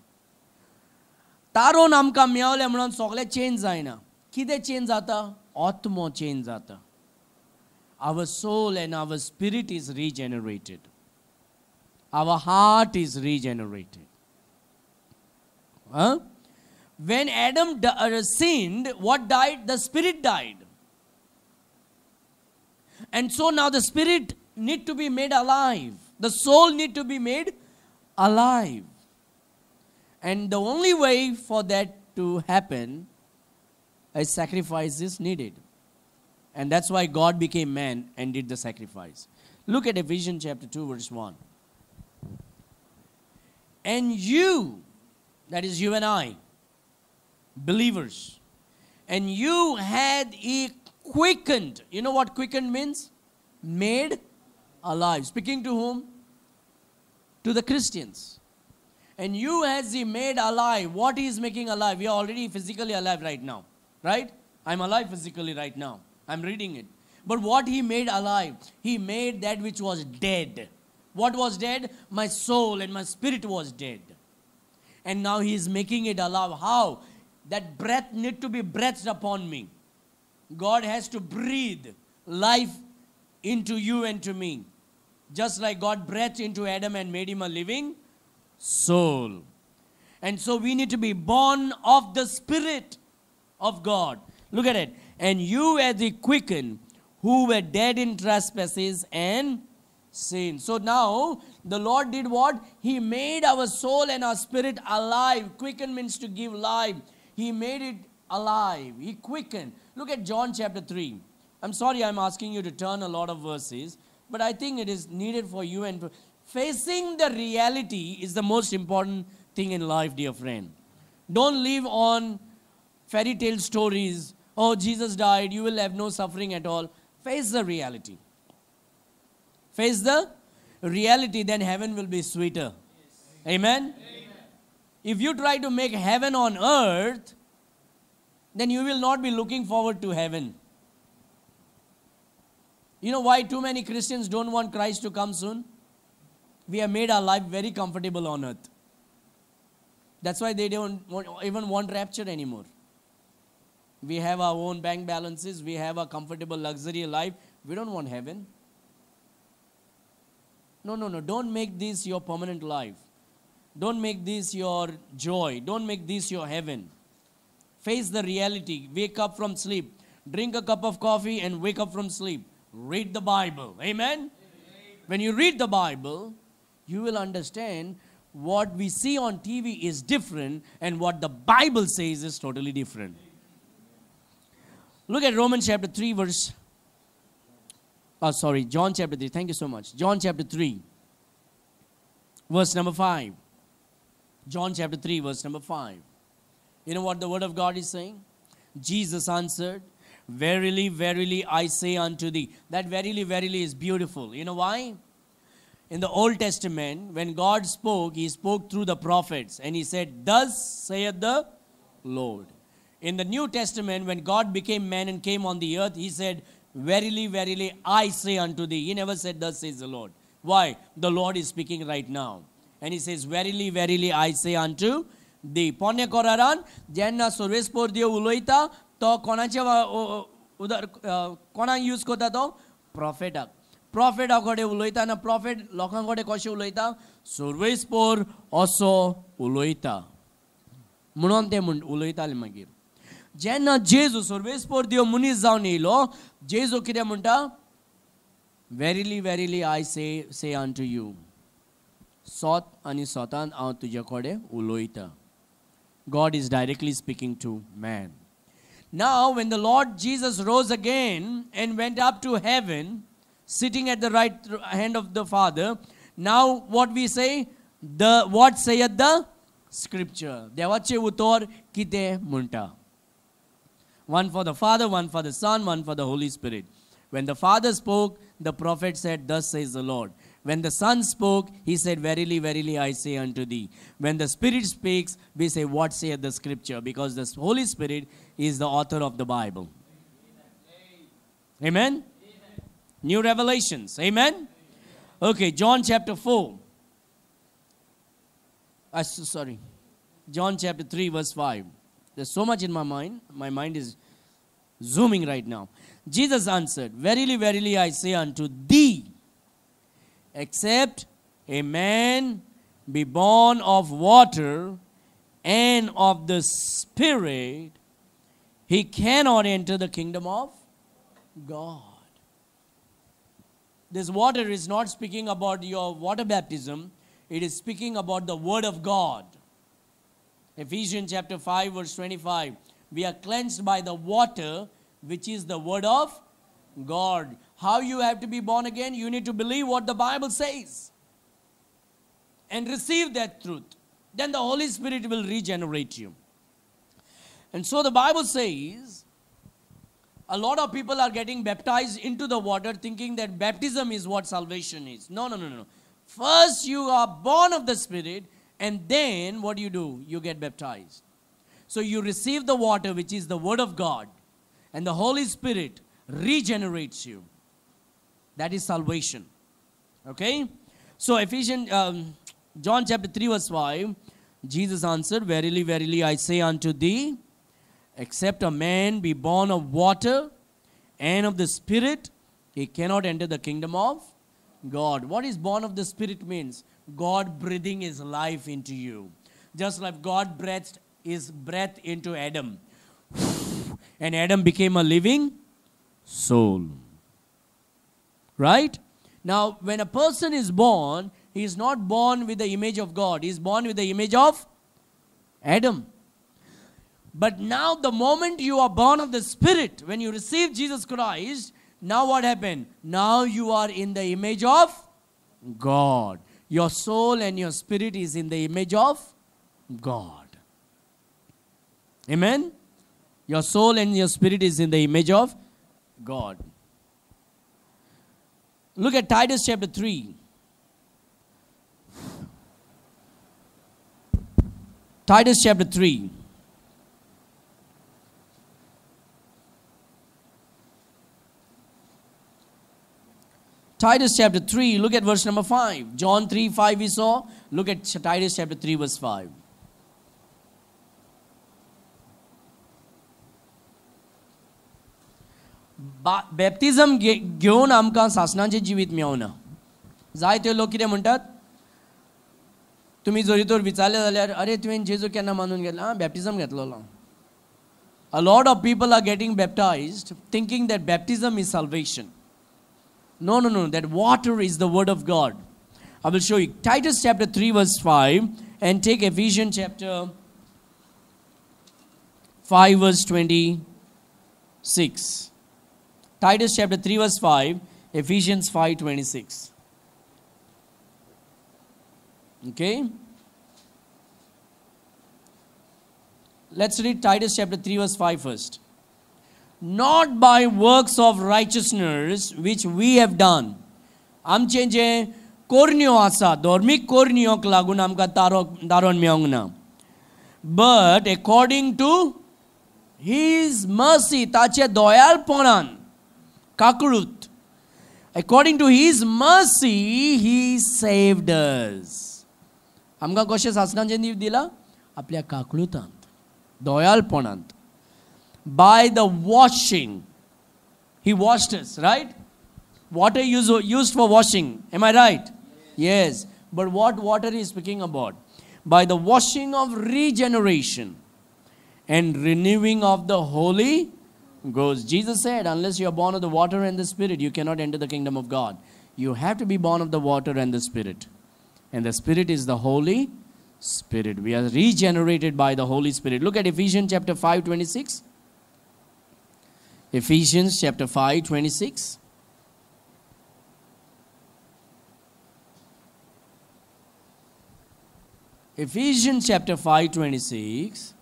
तारून आमकां मेवलें म्हणून सगळे चेंज जायना कितें चेंज जाता ओत्मो चेंज जाता our soul and our spirit is regenerated. Our heart is regenerated. Huh? When Adam uh, sinned, what died? The spirit died. And so now the spirit need to be made alive. The soul need to be made alive. And the only way for that to happen a sacrifice is needed. And that's why God became man and did the sacrifice. Look at Ephesians chapter 2, verse 1. And you, that is you and I, believers, and you had a quickened. You know what quickened means? Made alive. Speaking to whom? To the Christians. And you has he made alive. What he is making alive? We are already physically alive right now. Right? I'm alive physically right now. I'm reading it. But what he made alive, he made that which was dead. What was dead? My soul and my spirit was dead. And now he is making it alive. How? That breath need to be breathed upon me. God has to breathe life into you and to me. Just like God breathed into Adam and made him a living soul. And so we need to be born of the Spirit of God. Look at it and you were the quickened who were dead in trespasses and sin. So now the Lord did what? He made our soul and our spirit alive. Quicken means to give life. He made it alive. He quickened. Look at John chapter 3. I'm sorry I'm asking you to turn a lot of verses, but I think it is needed for you and for facing the reality is the most important thing in life, dear friend. Don't live on fairy tale stories oh, Jesus died, you will have no suffering at all. Face the reality. Face the reality, then heaven will be sweeter. Yes. Amen? Amen? If you try to make heaven on earth, then you will not be looking forward to heaven. You know why too many Christians don't want Christ to come soon? We have made our life very comfortable on earth. That's why they don't even want rapture anymore. We have our own bank balances. We have a comfortable luxury life. We don't want heaven. No, no, no. Don't make this your permanent life. Don't make this your joy. Don't make this your heaven. Face the reality. Wake up from sleep. Drink a cup of coffee and wake up from sleep. Read the Bible. Amen? Amen. When you read the Bible, you will understand what we see on TV is different and what the Bible says is totally different. Look at Romans chapter 3, verse. Oh, sorry, John chapter 3. Thank you so much. John chapter 3, verse number 5. John chapter 3, verse number 5. You know what the word of God is saying? Jesus answered, Verily, verily, I say unto thee. That verily, verily is beautiful. You know why? In the Old Testament, when God spoke, he spoke through the prophets and he said, Thus saith the Lord. In the New Testament, when God became man and came on the earth, he said, Verily, verily, I say unto thee. He never said, Thus says the Lord. Why? The Lord is speaking right now. And he says, Verily, verily, I say unto thee. Pone Koraran, Janna Sorves dio Uloita, To uh, uh, udar uh, Konan use Kota to Prophet up. Prophet Akode Uloita, na a prophet Lokangode Koshi Uloita, Sorves Por Oso Uloita. Munonte Mund Uloita Limagir. Jenna Jesus or Vespor Dio Munizanilo, Jesu Kidamunta. Verily, verily, I say, say unto you, Sot अनि Sotan out तुझे कोडे Uloita. God is directly speaking to man. Now, when the Lord Jesus rose again and went up to heaven, sitting at the right hand of the Father, now what we say? The what saith the scripture. Devache utor kite munta one for the Father, one for the Son, one for the Holy Spirit. When the Father spoke, the prophet said, Thus says the Lord. When the Son spoke, he said, Verily, verily, I say unto thee. When the Spirit speaks, we say, What saith the Scripture? Because the Holy Spirit is the author of the Bible. Amen? Amen? New revelations. Amen? Okay, John chapter 4. i I'm sorry. John chapter 3, verse 5. There's so much in my mind. My mind is zooming right now. Jesus answered, Verily, verily, I say unto thee, except a man be born of water and of the Spirit, he cannot enter the kingdom of God. This water is not speaking about your water baptism, it is speaking about the Word of God. Ephesians chapter 5, verse 25. We are cleansed by the water, which is the word of God. How you have to be born again? You need to believe what the Bible says and receive that truth. Then the Holy Spirit will regenerate you. And so the Bible says a lot of people are getting baptized into the water thinking that baptism is what salvation is. No, no, no, no. First, you are born of the Spirit and then what do you do? You get baptized. So you receive the water, which is the Word of God, and the Holy Spirit regenerates you. That is salvation. Okay? So Ephesians, um, John chapter 3, verse 5, Jesus answered, Verily, verily, I say unto thee, except a man be born of water and of the Spirit, he cannot enter the kingdom of God. What is born of the Spirit means? God breathing his life into you. Just like God breathed his breath into Adam. And Adam became a living soul. Right? Now, when a person is born, he is not born with the image of God. He is born with the image of Adam. But now, the moment you are born of the Spirit, when you receive Jesus Christ, now what happened? Now you are in the image of God. Your soul and your spirit is in the image of God. Amen? Your soul and your spirit is in the image of God. Look at Titus chapter 3. Titus chapter 3. Titus chapter 3, look at verse number 5. John 3 5 we saw. Look at Titus chapter 3, verse 5. बॅप्टिजम घे घेवन आमकां सासणाचें जिवीत मेळना जायते लोक कितें म्हणटात तुमी जरी तर विचारलें जाल्यार अरे तुवें जेजू केन्ना मानून गेला आं बॅप्टिजम घेतलेलो a lot of people are getting baptised thinking that baptism is salvation no, no, no. That water is the word of God. I will show you. Titus chapter 3, verse 5, and take Ephesians chapter 5, verse 26. Titus chapter 3, verse 5, Ephesians 5, 26. Okay? Let's read Titus chapter 3, verse 5 first not by works of righteousness which we have done. आमचे जे कोरण्यो आसा धर्मीक कोरण्योक लागून आमकां तारो दारोन मेळोंक ना but according to his mercy ताचे दोयालपणान काकळूत according to his mercy he saved us आमकां कशें शासनाचें नीव दिला आपल्या काकळुतांत दोयालपणांत by the washing. He washed us, right? Water used, used for washing. Am I right? Yes. yes. But what water is speaking about? By the washing of regeneration and renewing of the Holy Ghost. Jesus said, Unless you are born of the water and the Spirit, you cannot enter the kingdom of God. You have to be born of the water and the Spirit. And the Spirit is the Holy Spirit. We are regenerated by the Holy Spirit. Look at Ephesians chapter 5 26. Ephesians chapter 5, 26. Ephesians chapter 5, 26.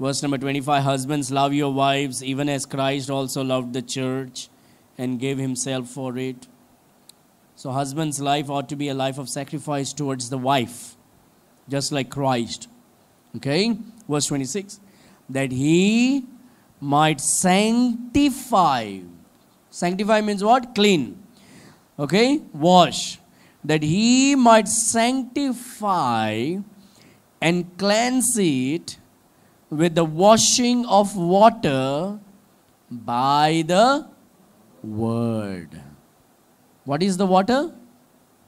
Verse number 25 Husbands, love your wives, even as Christ also loved the church and gave himself for it so husband's life ought to be a life of sacrifice towards the wife, just like Christ. Okay? Verse 26. That he might sanctify. Sanctify means what? Clean. Okay? Wash. That he might sanctify and cleanse it with the washing of water by the word. What is the water?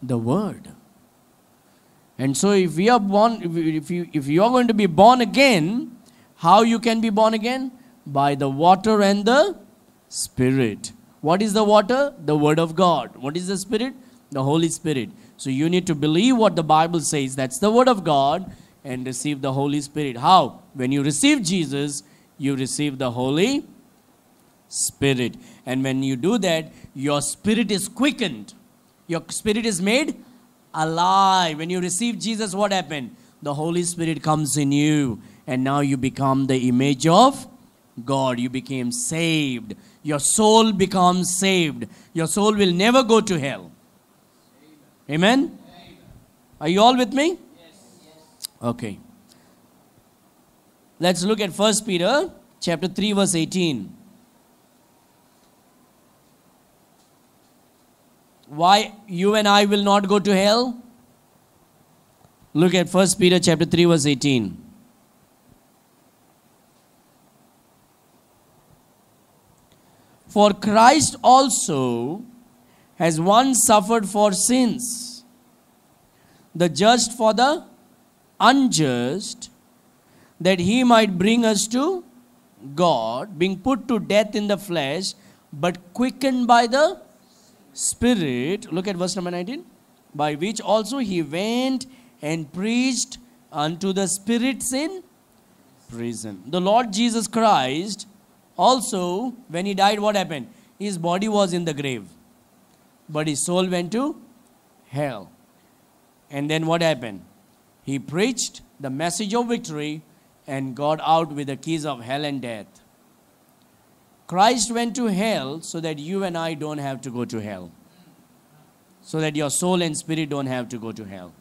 The word. And so if we are born, if you, if you are going to be born again, how you can be born again? By the water and the spirit. What is the water? The word of God. What is the spirit? The Holy Spirit. So you need to believe what the Bible says. That's the word of God and receive the Holy Spirit. How? When you receive Jesus, you receive the Holy spirit. And when you do that, your spirit is quickened. Your spirit is made alive. When you receive Jesus, what happened? The Holy Spirit comes in you, and now you become the image of God. You became saved. Your soul becomes saved. Your soul will never go to hell. Amen? Amen. Are you all with me? Yes. Okay. Let's look at 1 Peter chapter 3 verse 18. why you and I will not go to hell? Look at 1 Peter chapter 3 verse 18. For Christ also has once suffered for sins, the just for the unjust, that he might bring us to God, being put to death in the flesh, but quickened by the Spirit, look at verse number 19, by which also he went and preached unto the spirits in prison. The Lord Jesus Christ also, when he died, what happened? His body was in the grave, but his soul went to hell. And then what happened? He preached the message of victory and got out with the keys of hell and death. Christ went to hell so that you and I don't have to go to hell. So that your soul and spirit don't have to go to hell.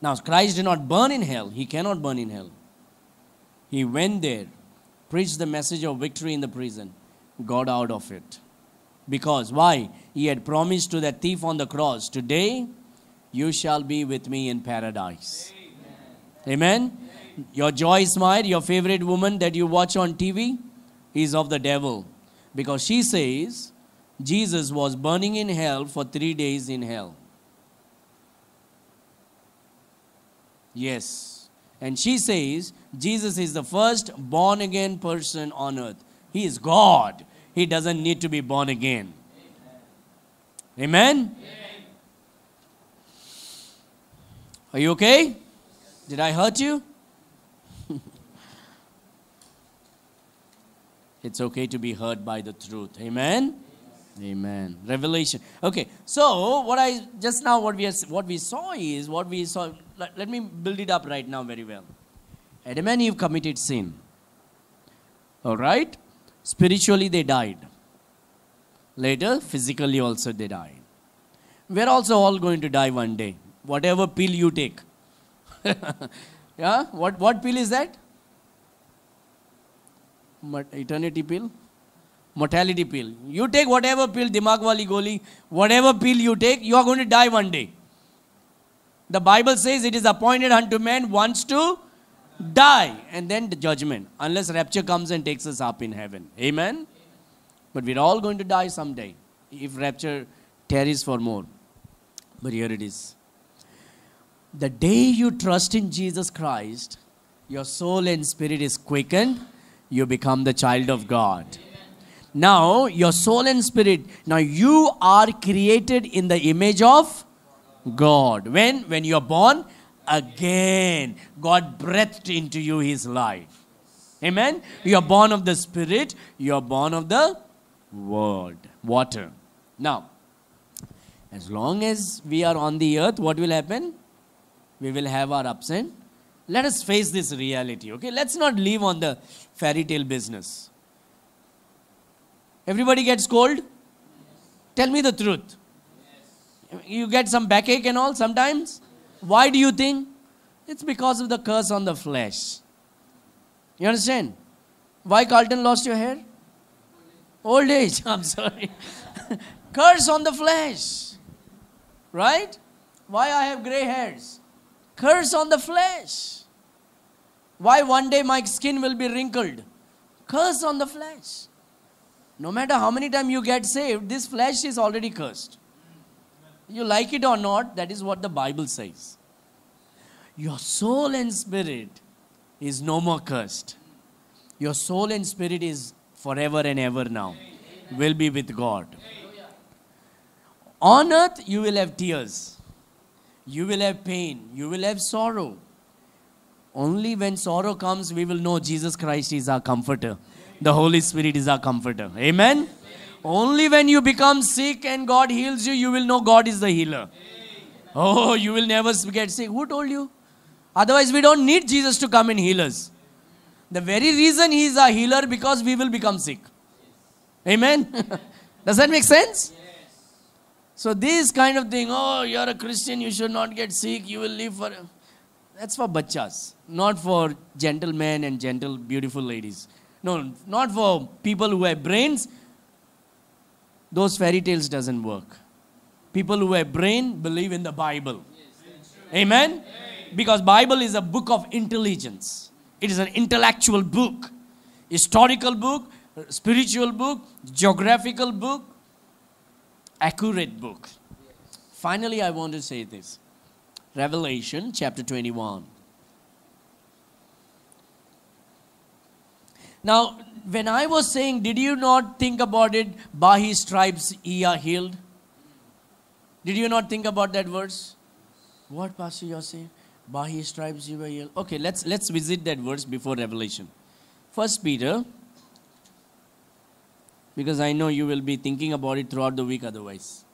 Now, Christ did not burn in hell. He cannot burn in hell. He went there, preached the message of victory in the prison, got out of it. Because why? He had promised to the thief on the cross, Today you shall be with me in paradise. Amen? Amen? Amen. Your joy is mine, your favorite woman that you watch on TV, is of the devil because she says Jesus was burning in hell for three days in hell. Yes. And she says Jesus is the first born again person on earth. He is God. He doesn't need to be born again. Amen? Amen? Are you okay? Did I hurt you? It's okay to be hurt by the truth. Amen. Amen. Revelation. Okay. So what I just now what we are, what we saw is what we saw. Let, let me build it up right now very well. Adam and Eve committed sin. All right. Spiritually they died. Later, physically also they died. We're also all going to die one day. Whatever pill you take. yeah. What what pill is that? eternity pill? Mortality pill. You take whatever pill, wali goli, whatever pill you take, you are going to die one day. The Bible says it is appointed unto man once to die and then the judgment. Unless rapture comes and takes us up in heaven. Amen? But we're all going to die someday if rapture tarries for more. But here it is. The day you trust in Jesus Christ, your soul and spirit is quickened you become the child of God. Now, your soul and spirit, now you are created in the image of God. When? When you are born again. God breathed into you his life. Amen? You are born of the spirit, you are born of the word, water. Now, as long as we are on the earth, what will happen? We will have our ups and let us face this reality okay let's not live on the fairy tale business. Everybody gets cold? Yes. Tell me the truth. Yes. You get some backache and all sometimes? Yes. Why do you think? It's because of the curse on the flesh. You understand? Why Carlton lost your hair? Old age, I'm sorry. curse on the flesh. Right? Why I have gray hairs? Curse on the flesh. Why one day my skin will be wrinkled? Curse on the flesh. No matter how many times you get saved, this flesh is already cursed. You like it or not, that is what the Bible says. Your soul and spirit is no more cursed. Your soul and spirit is forever and ever now. Amen. Will be with God. Amen. On earth, you will have tears. You will have pain. You will have sorrow. Only when sorrow comes, we will know Jesus Christ is our comforter. The Holy Spirit is our comforter. Amen? Only when you become sick and God heals you, you will know God is the healer. Oh, you will never get sick. Who told you? Otherwise, we don't need Jesus to come and heal us. The very reason He is our healer because we will become sick. Amen? Does that make sense? So, this kind of thing, oh, you're a Christian, you should not get sick, you will live forever that's for bachas, not for gentlemen and gentle, beautiful ladies. No, not for people who have brains. Those fairy tales doesn't work. People who have brain believe in the Bible. Yes, Amen? Yes. Because Bible is a book of intelligence. It is an intellectual book. Historical book, spiritual book, geographical book, accurate book. Finally, I want to say this. Revelation chapter 21. Now, when I was saying, did you not think about it? By his stripes ye are healed. Did you not think about that verse? What, Pastor, you are saying? By his stripes ye were healed. Okay, let's let's visit that verse before Revelation. First Peter, because I know you will be thinking about it throughout the week otherwise.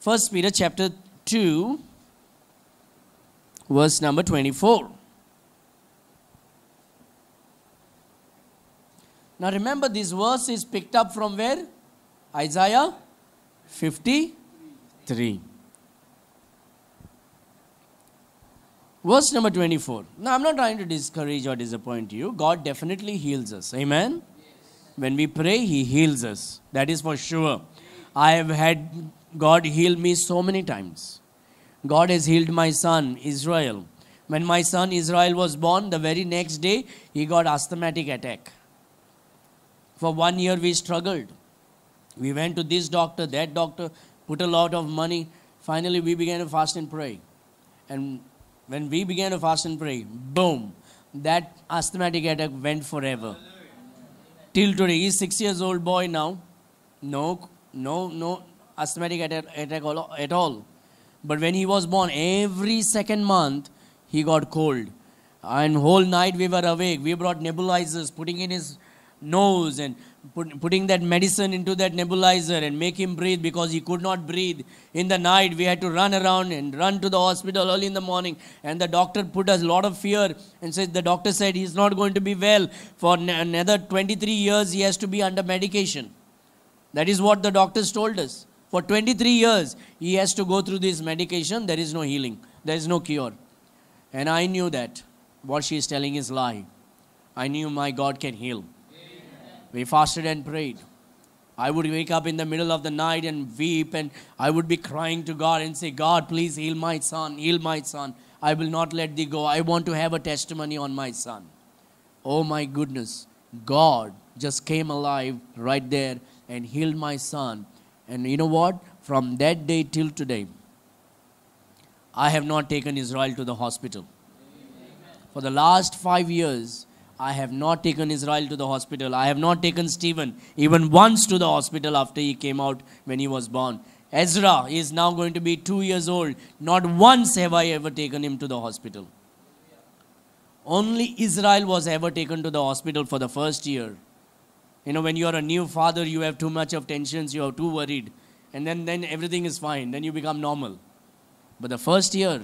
First Peter chapter 2, verse number 24. Now remember, this verse is picked up from where? Isaiah 53. Verse number 24. Now, I'm not trying to discourage or disappoint you. God definitely heals us. Amen? Yes. When we pray, He heals us. That is for sure. I have had God healed me so many times. God has healed my son, Israel. When my son Israel was born, the very next day, he got asthmatic attack. For one year, we struggled. We went to this doctor, that doctor, put a lot of money. Finally, we began to fast and pray. And when we began to fast and pray, boom, that asthmatic attack went forever. Till today, he's six years old boy now. No, no, no, asthmatic attack at all. But when he was born, every second month, he got cold. And whole night we were awake. We brought nebulizers, putting in his nose and put, putting that medicine into that nebulizer and make him breathe because he could not breathe. In the night, we had to run around and run to the hospital early in the morning. And the doctor put us a lot of fear and said, The doctor said he's not going to be well. For another 23 years, he has to be under medication. That is what the doctors told us. For 23 years, he has to go through this medication. There is no healing, there is no cure. And I knew that what she is telling is lie. I knew my God can heal. Amen. We fasted and prayed. I would wake up in the middle of the night and weep, and I would be crying to God and say, God, please heal my son, heal my son. I will not let thee go. I want to have a testimony on my son. Oh my goodness, God just came alive right there and healed my son and you know what? From that day till today, I have not taken Israel to the hospital. For the last five years, I have not taken Israel to the hospital. I have not taken Stephen even once to the hospital after he came out when he was born. Ezra is now going to be two years old. Not once have I ever taken him to the hospital. Only Israel was ever taken to the hospital for the first year. You know, when you are a new father, you have too much of tensions, you are too worried. And then, then everything is fine. Then you become normal. But the first year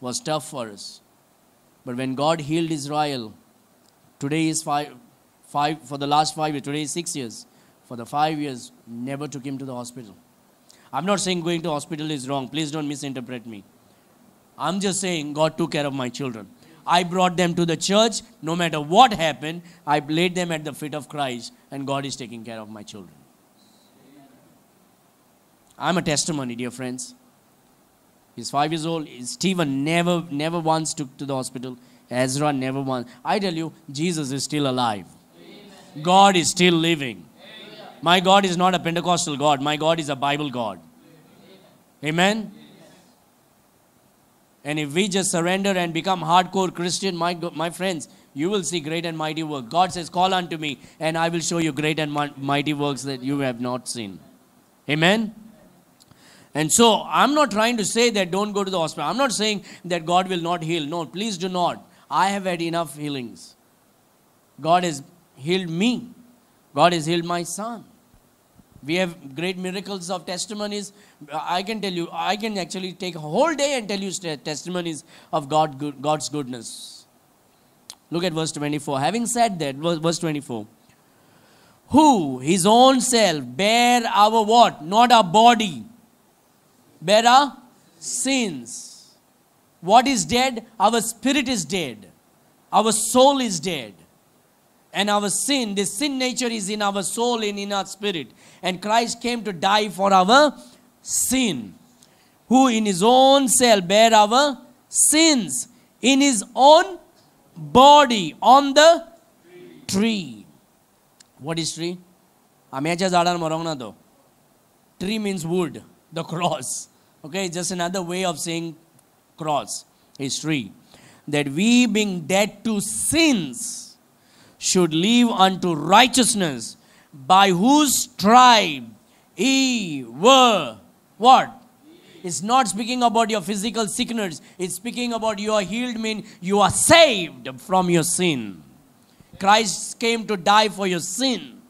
was tough for us. But when God healed Israel, today is five, five for the last five years, today is six years. For the five years, never took him to the hospital. I'm not saying going to hospital is wrong. Please don't misinterpret me. I'm just saying God took care of my children. I brought them to the church. No matter what happened, I laid them at the feet of Christ, and God is taking care of my children. I'm a testimony, dear friends. He's five years old. Stephen never, never once took to the hospital. Ezra never once. I tell you, Jesus is still alive. Amen. God is still living. Amen. My God is not a Pentecostal God. My God is a Bible God. Amen. Amen? And if we just surrender and become hardcore Christian, my, my friends, you will see great and mighty work. God says, Call unto me, and I will show you great and mighty works that you have not seen. Amen? And so, I'm not trying to say that don't go to the hospital. I'm not saying that God will not heal. No, please do not. I have had enough healings. God has healed me, God has healed my son. We have great miracles of testimonies. I can tell you, I can actually take a whole day and tell you testimonies of God, God's goodness. Look at verse 24. Having said that, verse 24. Who, his own self, bear our what? Not our body. Bear our sins. What is dead? Our spirit is dead. Our soul is dead and our sin the sin nature is in our soul and in our spirit and christ came to die for our sin who in his own self bear our sins in his own body on the tree what is tree amyacha zadan morongna do tree means wood the cross okay just another way of saying cross is tree. that we being dead to sins should live unto righteousness, by whose tribe he were what? It's not speaking about your physical sickness. It's speaking about you are healed, mean you are saved from your sin. Christ came to die for your sin.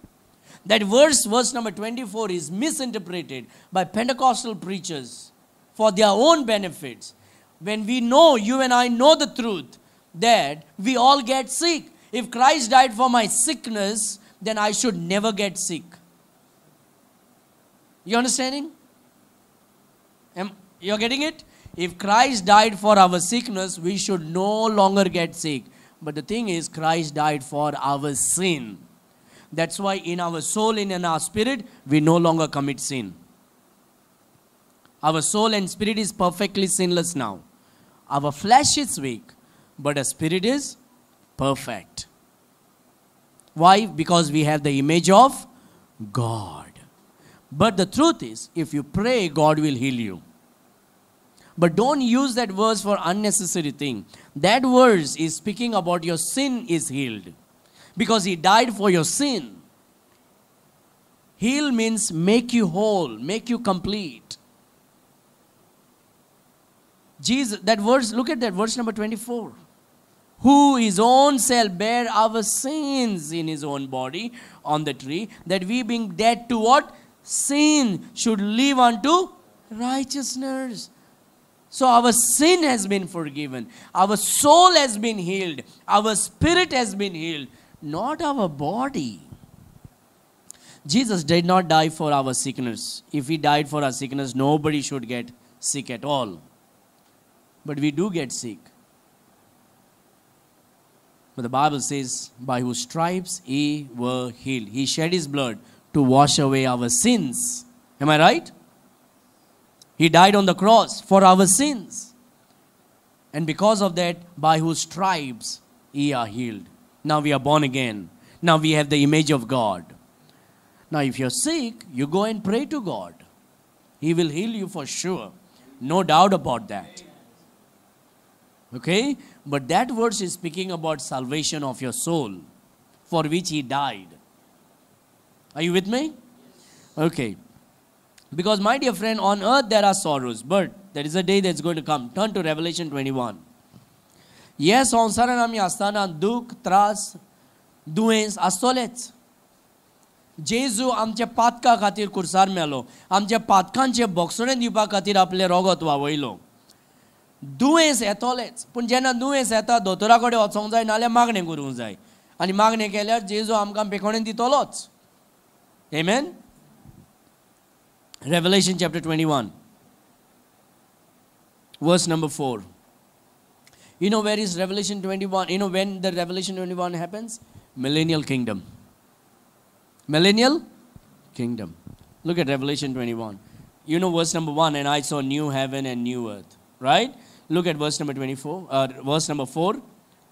That verse, verse number 24, is misinterpreted by Pentecostal preachers for their own benefits. When we know, you and I know the truth, that we all get sick. If Christ died for my sickness, then I should never get sick. You understanding? Am, you're getting it? If Christ died for our sickness, we should no longer get sick. But the thing is, Christ died for our sin. That's why in our soul and in our spirit, we no longer commit sin. Our soul and spirit is perfectly sinless now. Our flesh is weak, but our spirit is perfect. Why? Because we have the image of God. But the truth is, if you pray, God will heal you. But don't use that verse for unnecessary thing. That verse is speaking about your sin is healed. Because he died for your sin. Heal means make you whole, make you complete. Jesus, that verse, look at that verse number 24 who his own self bare our sins in his own body on the tree, that we being dead to what? Sin should live unto righteousness. So our sin has been forgiven. Our soul has been healed. Our spirit has been healed. Not our body. Jesus did not die for our sickness. If he died for our sickness, nobody should get sick at all. But we do get sick. But the Bible says, by whose stripes he were healed. He shed his blood to wash away our sins. Am I right? He died on the cross for our sins. And because of that, by whose stripes ye are healed. Now we are born again. Now we have the image of God. Now, if you're sick, you go and pray to God. He will heal you for sure. No doubt about that. Okay? But that verse is speaking about salvation of your soul for which he died. Are you with me? Okay. Because, my dear friend, on earth there are sorrows, but there is a day that's going to come. Turn to Revelation 21. Yes, on आम्ही असताना दुःख त्रास दुयेंस आसतलेच जेजू आमच्या पातका खातीर खुर्सार मेलो आमच्या पातकांचे बोक्सणे दिवपा खातीर आपले रोगोत वावयलो दुयेंस येतोलेंच पूण जेन्ना दुयेंस येता दोतोरा कडेन वचोंक जाय नाजाल्यार मागणें करूंक जाय आनी मागणें केल्यार जेजू आमकां पेखोणें दितलोच हेमेन revelation chapter twenty one verse number four You know where is Revelation 21? You know when the Revelation 21 happens? Millennial kingdom. Millennial kingdom. Look at Revelation 21. You know verse number 1 and I saw new heaven and new earth, right? Look at verse number 24, uh, verse number 4,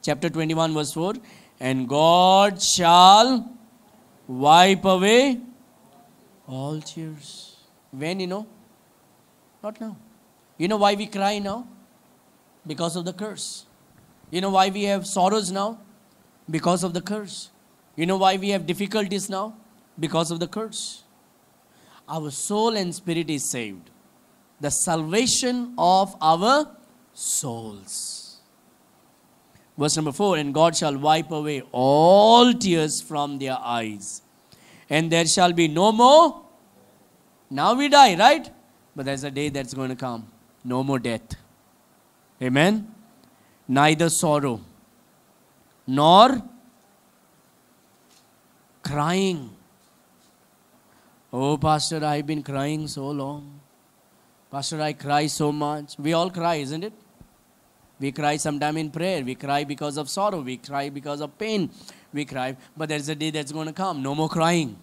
chapter 21, verse 4. And God shall wipe away all tears. When, you know? Not now. You know why we cry now? Because of the curse. You know why we have sorrows now? Because of the curse. You know why we have difficulties now? Because of the curse. Our soul and spirit is saved. The salvation of our souls. Verse number 4 And God shall wipe away all tears from their eyes, and there shall be no more. Now we die, right? But there's a day that's going to come. No more death. Amen? Neither sorrow nor crying. Oh, Pastor, I've been crying so long. Pastor, I cry so much. We all cry, isn't it? We cry sometime in prayer. We cry because of sorrow. We cry because of pain. We cry. But there's a day that's going to come. No more crying.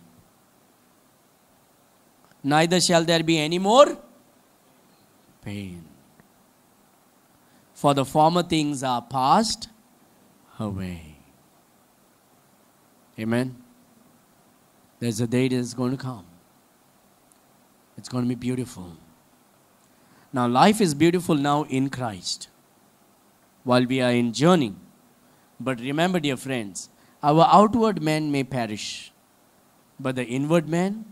Neither shall there be any more pain. For the former things are passed away. Amen. There's a day that's going to come. It's going to be beautiful. Now, life is beautiful now in Christ while we are in journey. But remember, dear friends, our outward man may perish, but the inward man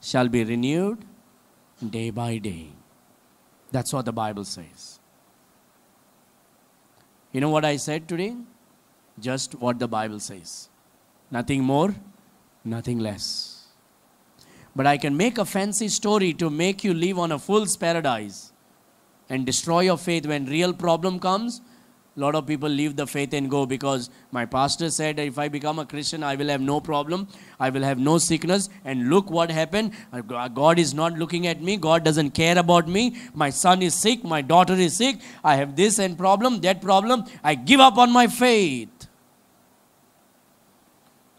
shall be renewed day by day. That's what the Bible says. You know what I said today? Just what the Bible says. Nothing more, nothing less. But I can make a fancy story to make you live on a fool's paradise and destroy your faith when real problem comes a lot of people leave the faith and go because my pastor said if i become a christian i will have no problem i will have no sickness and look what happened uh, uh, god is not looking at me god doesn't care about me my son is sick my daughter is sick i have this and problem that problem i give up on my faith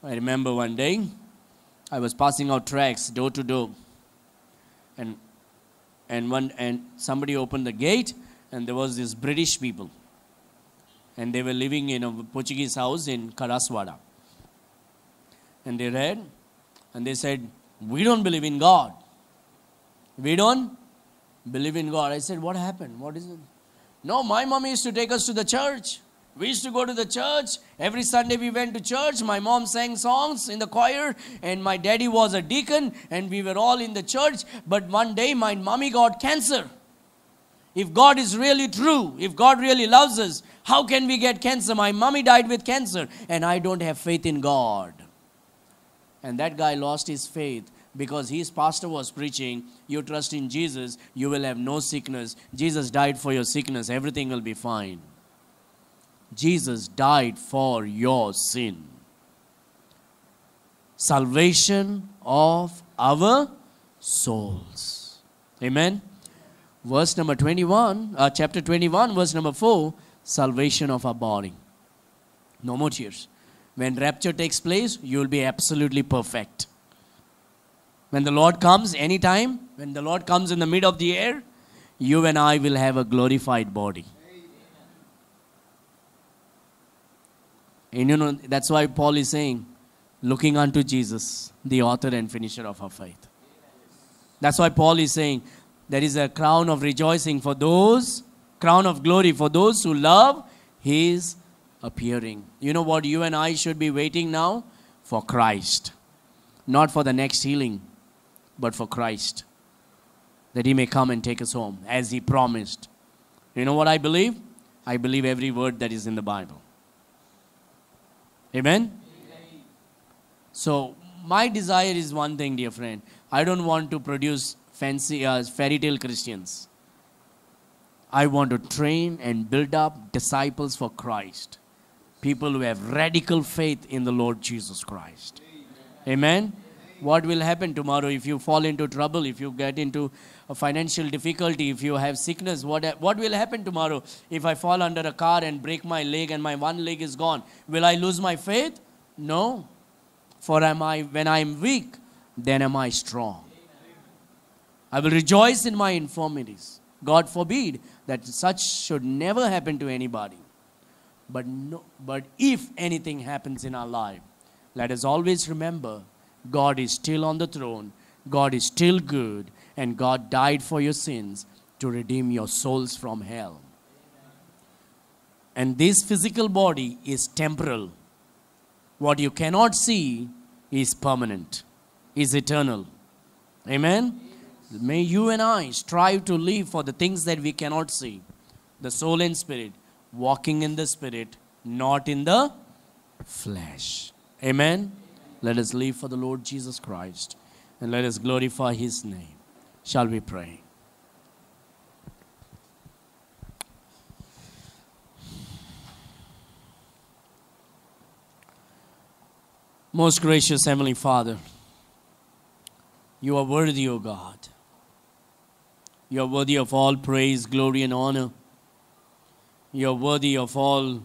i remember one day i was passing out tracks door to door and and one and somebody opened the gate and there was this british people and they were living in a portuguese house in karaswada and they read and they said we don't believe in god we don't believe in god i said what happened what is it no my mom used to take us to the church we used to go to the church. Every Sunday we went to church. My mom sang songs in the choir, and my daddy was a deacon, and we were all in the church. But one day my mommy got cancer. If God is really true, if God really loves us, how can we get cancer? My mommy died with cancer, and I don't have faith in God. And that guy lost his faith because his pastor was preaching, You trust in Jesus, you will have no sickness. Jesus died for your sickness, everything will be fine. Jesus died for your sin. Salvation of our souls. Amen. Verse number 21, uh, chapter 21, verse number 4 salvation of our body. No more tears. When rapture takes place, you will be absolutely perfect. When the Lord comes, anytime, when the Lord comes in the mid of the air, you and I will have a glorified body. And you know, that's why Paul is saying, looking unto Jesus, the author and finisher of our faith. That's why Paul is saying, there is a crown of rejoicing for those, crown of glory for those who love his appearing. You know what you and I should be waiting now? For Christ. Not for the next healing, but for Christ. That he may come and take us home as he promised. You know what I believe? I believe every word that is in the Bible. Amen? So, my desire is one thing, dear friend. I don't want to produce fancy uh, fairy tale Christians. I want to train and build up disciples for Christ. People who have radical faith in the Lord Jesus Christ. Amen? Amen? what will happen tomorrow if you fall into trouble, if you get into a financial difficulty, if you have sickness, what, what will happen tomorrow if I fall under a car and break my leg and my one leg is gone? Will I lose my faith? No. For am I, when I am weak, then am I strong. I will rejoice in my infirmities. God forbid that such should never happen to anybody. But, no, but if anything happens in our life, let us always remember God is still on the throne, God is still good, and God died for your sins to redeem your souls from hell. And this physical body is temporal. What you cannot see is permanent, is eternal. Amen? May you and I strive to live for the things that we cannot see the soul and spirit, walking in the spirit, not in the flesh. Amen? Let us live for the Lord Jesus Christ and let us glorify his name. Shall we pray? Most gracious Heavenly Father, you are worthy, O God. You are worthy of all praise, glory, and honor. You are worthy of all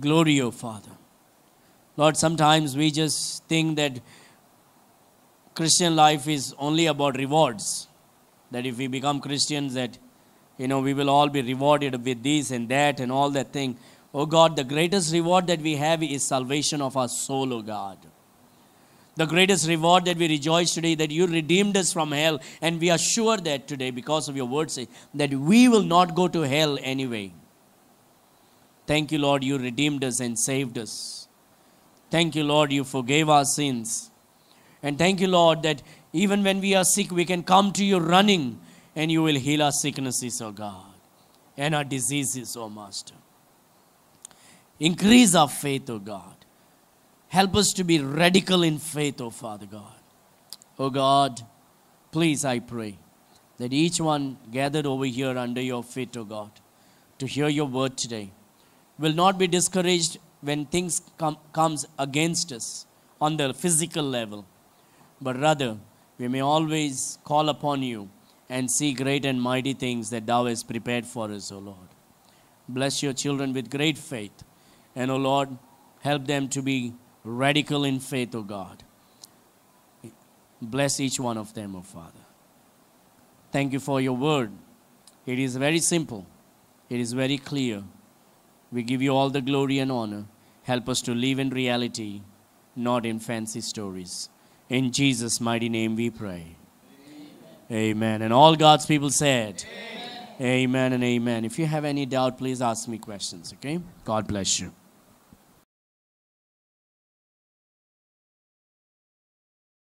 glory, O Father. Lord, sometimes we just think that Christian life is only about rewards. That if we become Christians, that you know we will all be rewarded with this and that and all that thing. Oh God, the greatest reward that we have is salvation of our soul, oh God. The greatest reward that we rejoice today that you redeemed us from hell, and we are sure that today, because of your words, that we will not go to hell anyway. Thank you, Lord, you redeemed us and saved us. Thank you, Lord, you forgave our sins. And thank you, Lord, that even when we are sick, we can come to you running and you will heal our sicknesses, O oh God, and our diseases, O oh Master. Increase our faith, O oh God. Help us to be radical in faith, O Father God. O God, please, I pray that each one gathered over here under your feet, O God, to hear your word today will not be discouraged when things com- comes against us on the physical level, but rather we may always call upon you and see great and mighty things that thou hast prepared for us, O Lord. Bless your children with great faith, and O Lord, help them to be radical in faith, O God. Bless each one of them, O Father. Thank you for your word. It is very simple, it is very clear. We give you all the glory and honor. Help us to live in reality, not in fancy stories. In Jesus' mighty name we pray. Amen. amen. And all God's people said, amen. amen and amen. If you have any doubt, please ask me questions, okay? God bless you.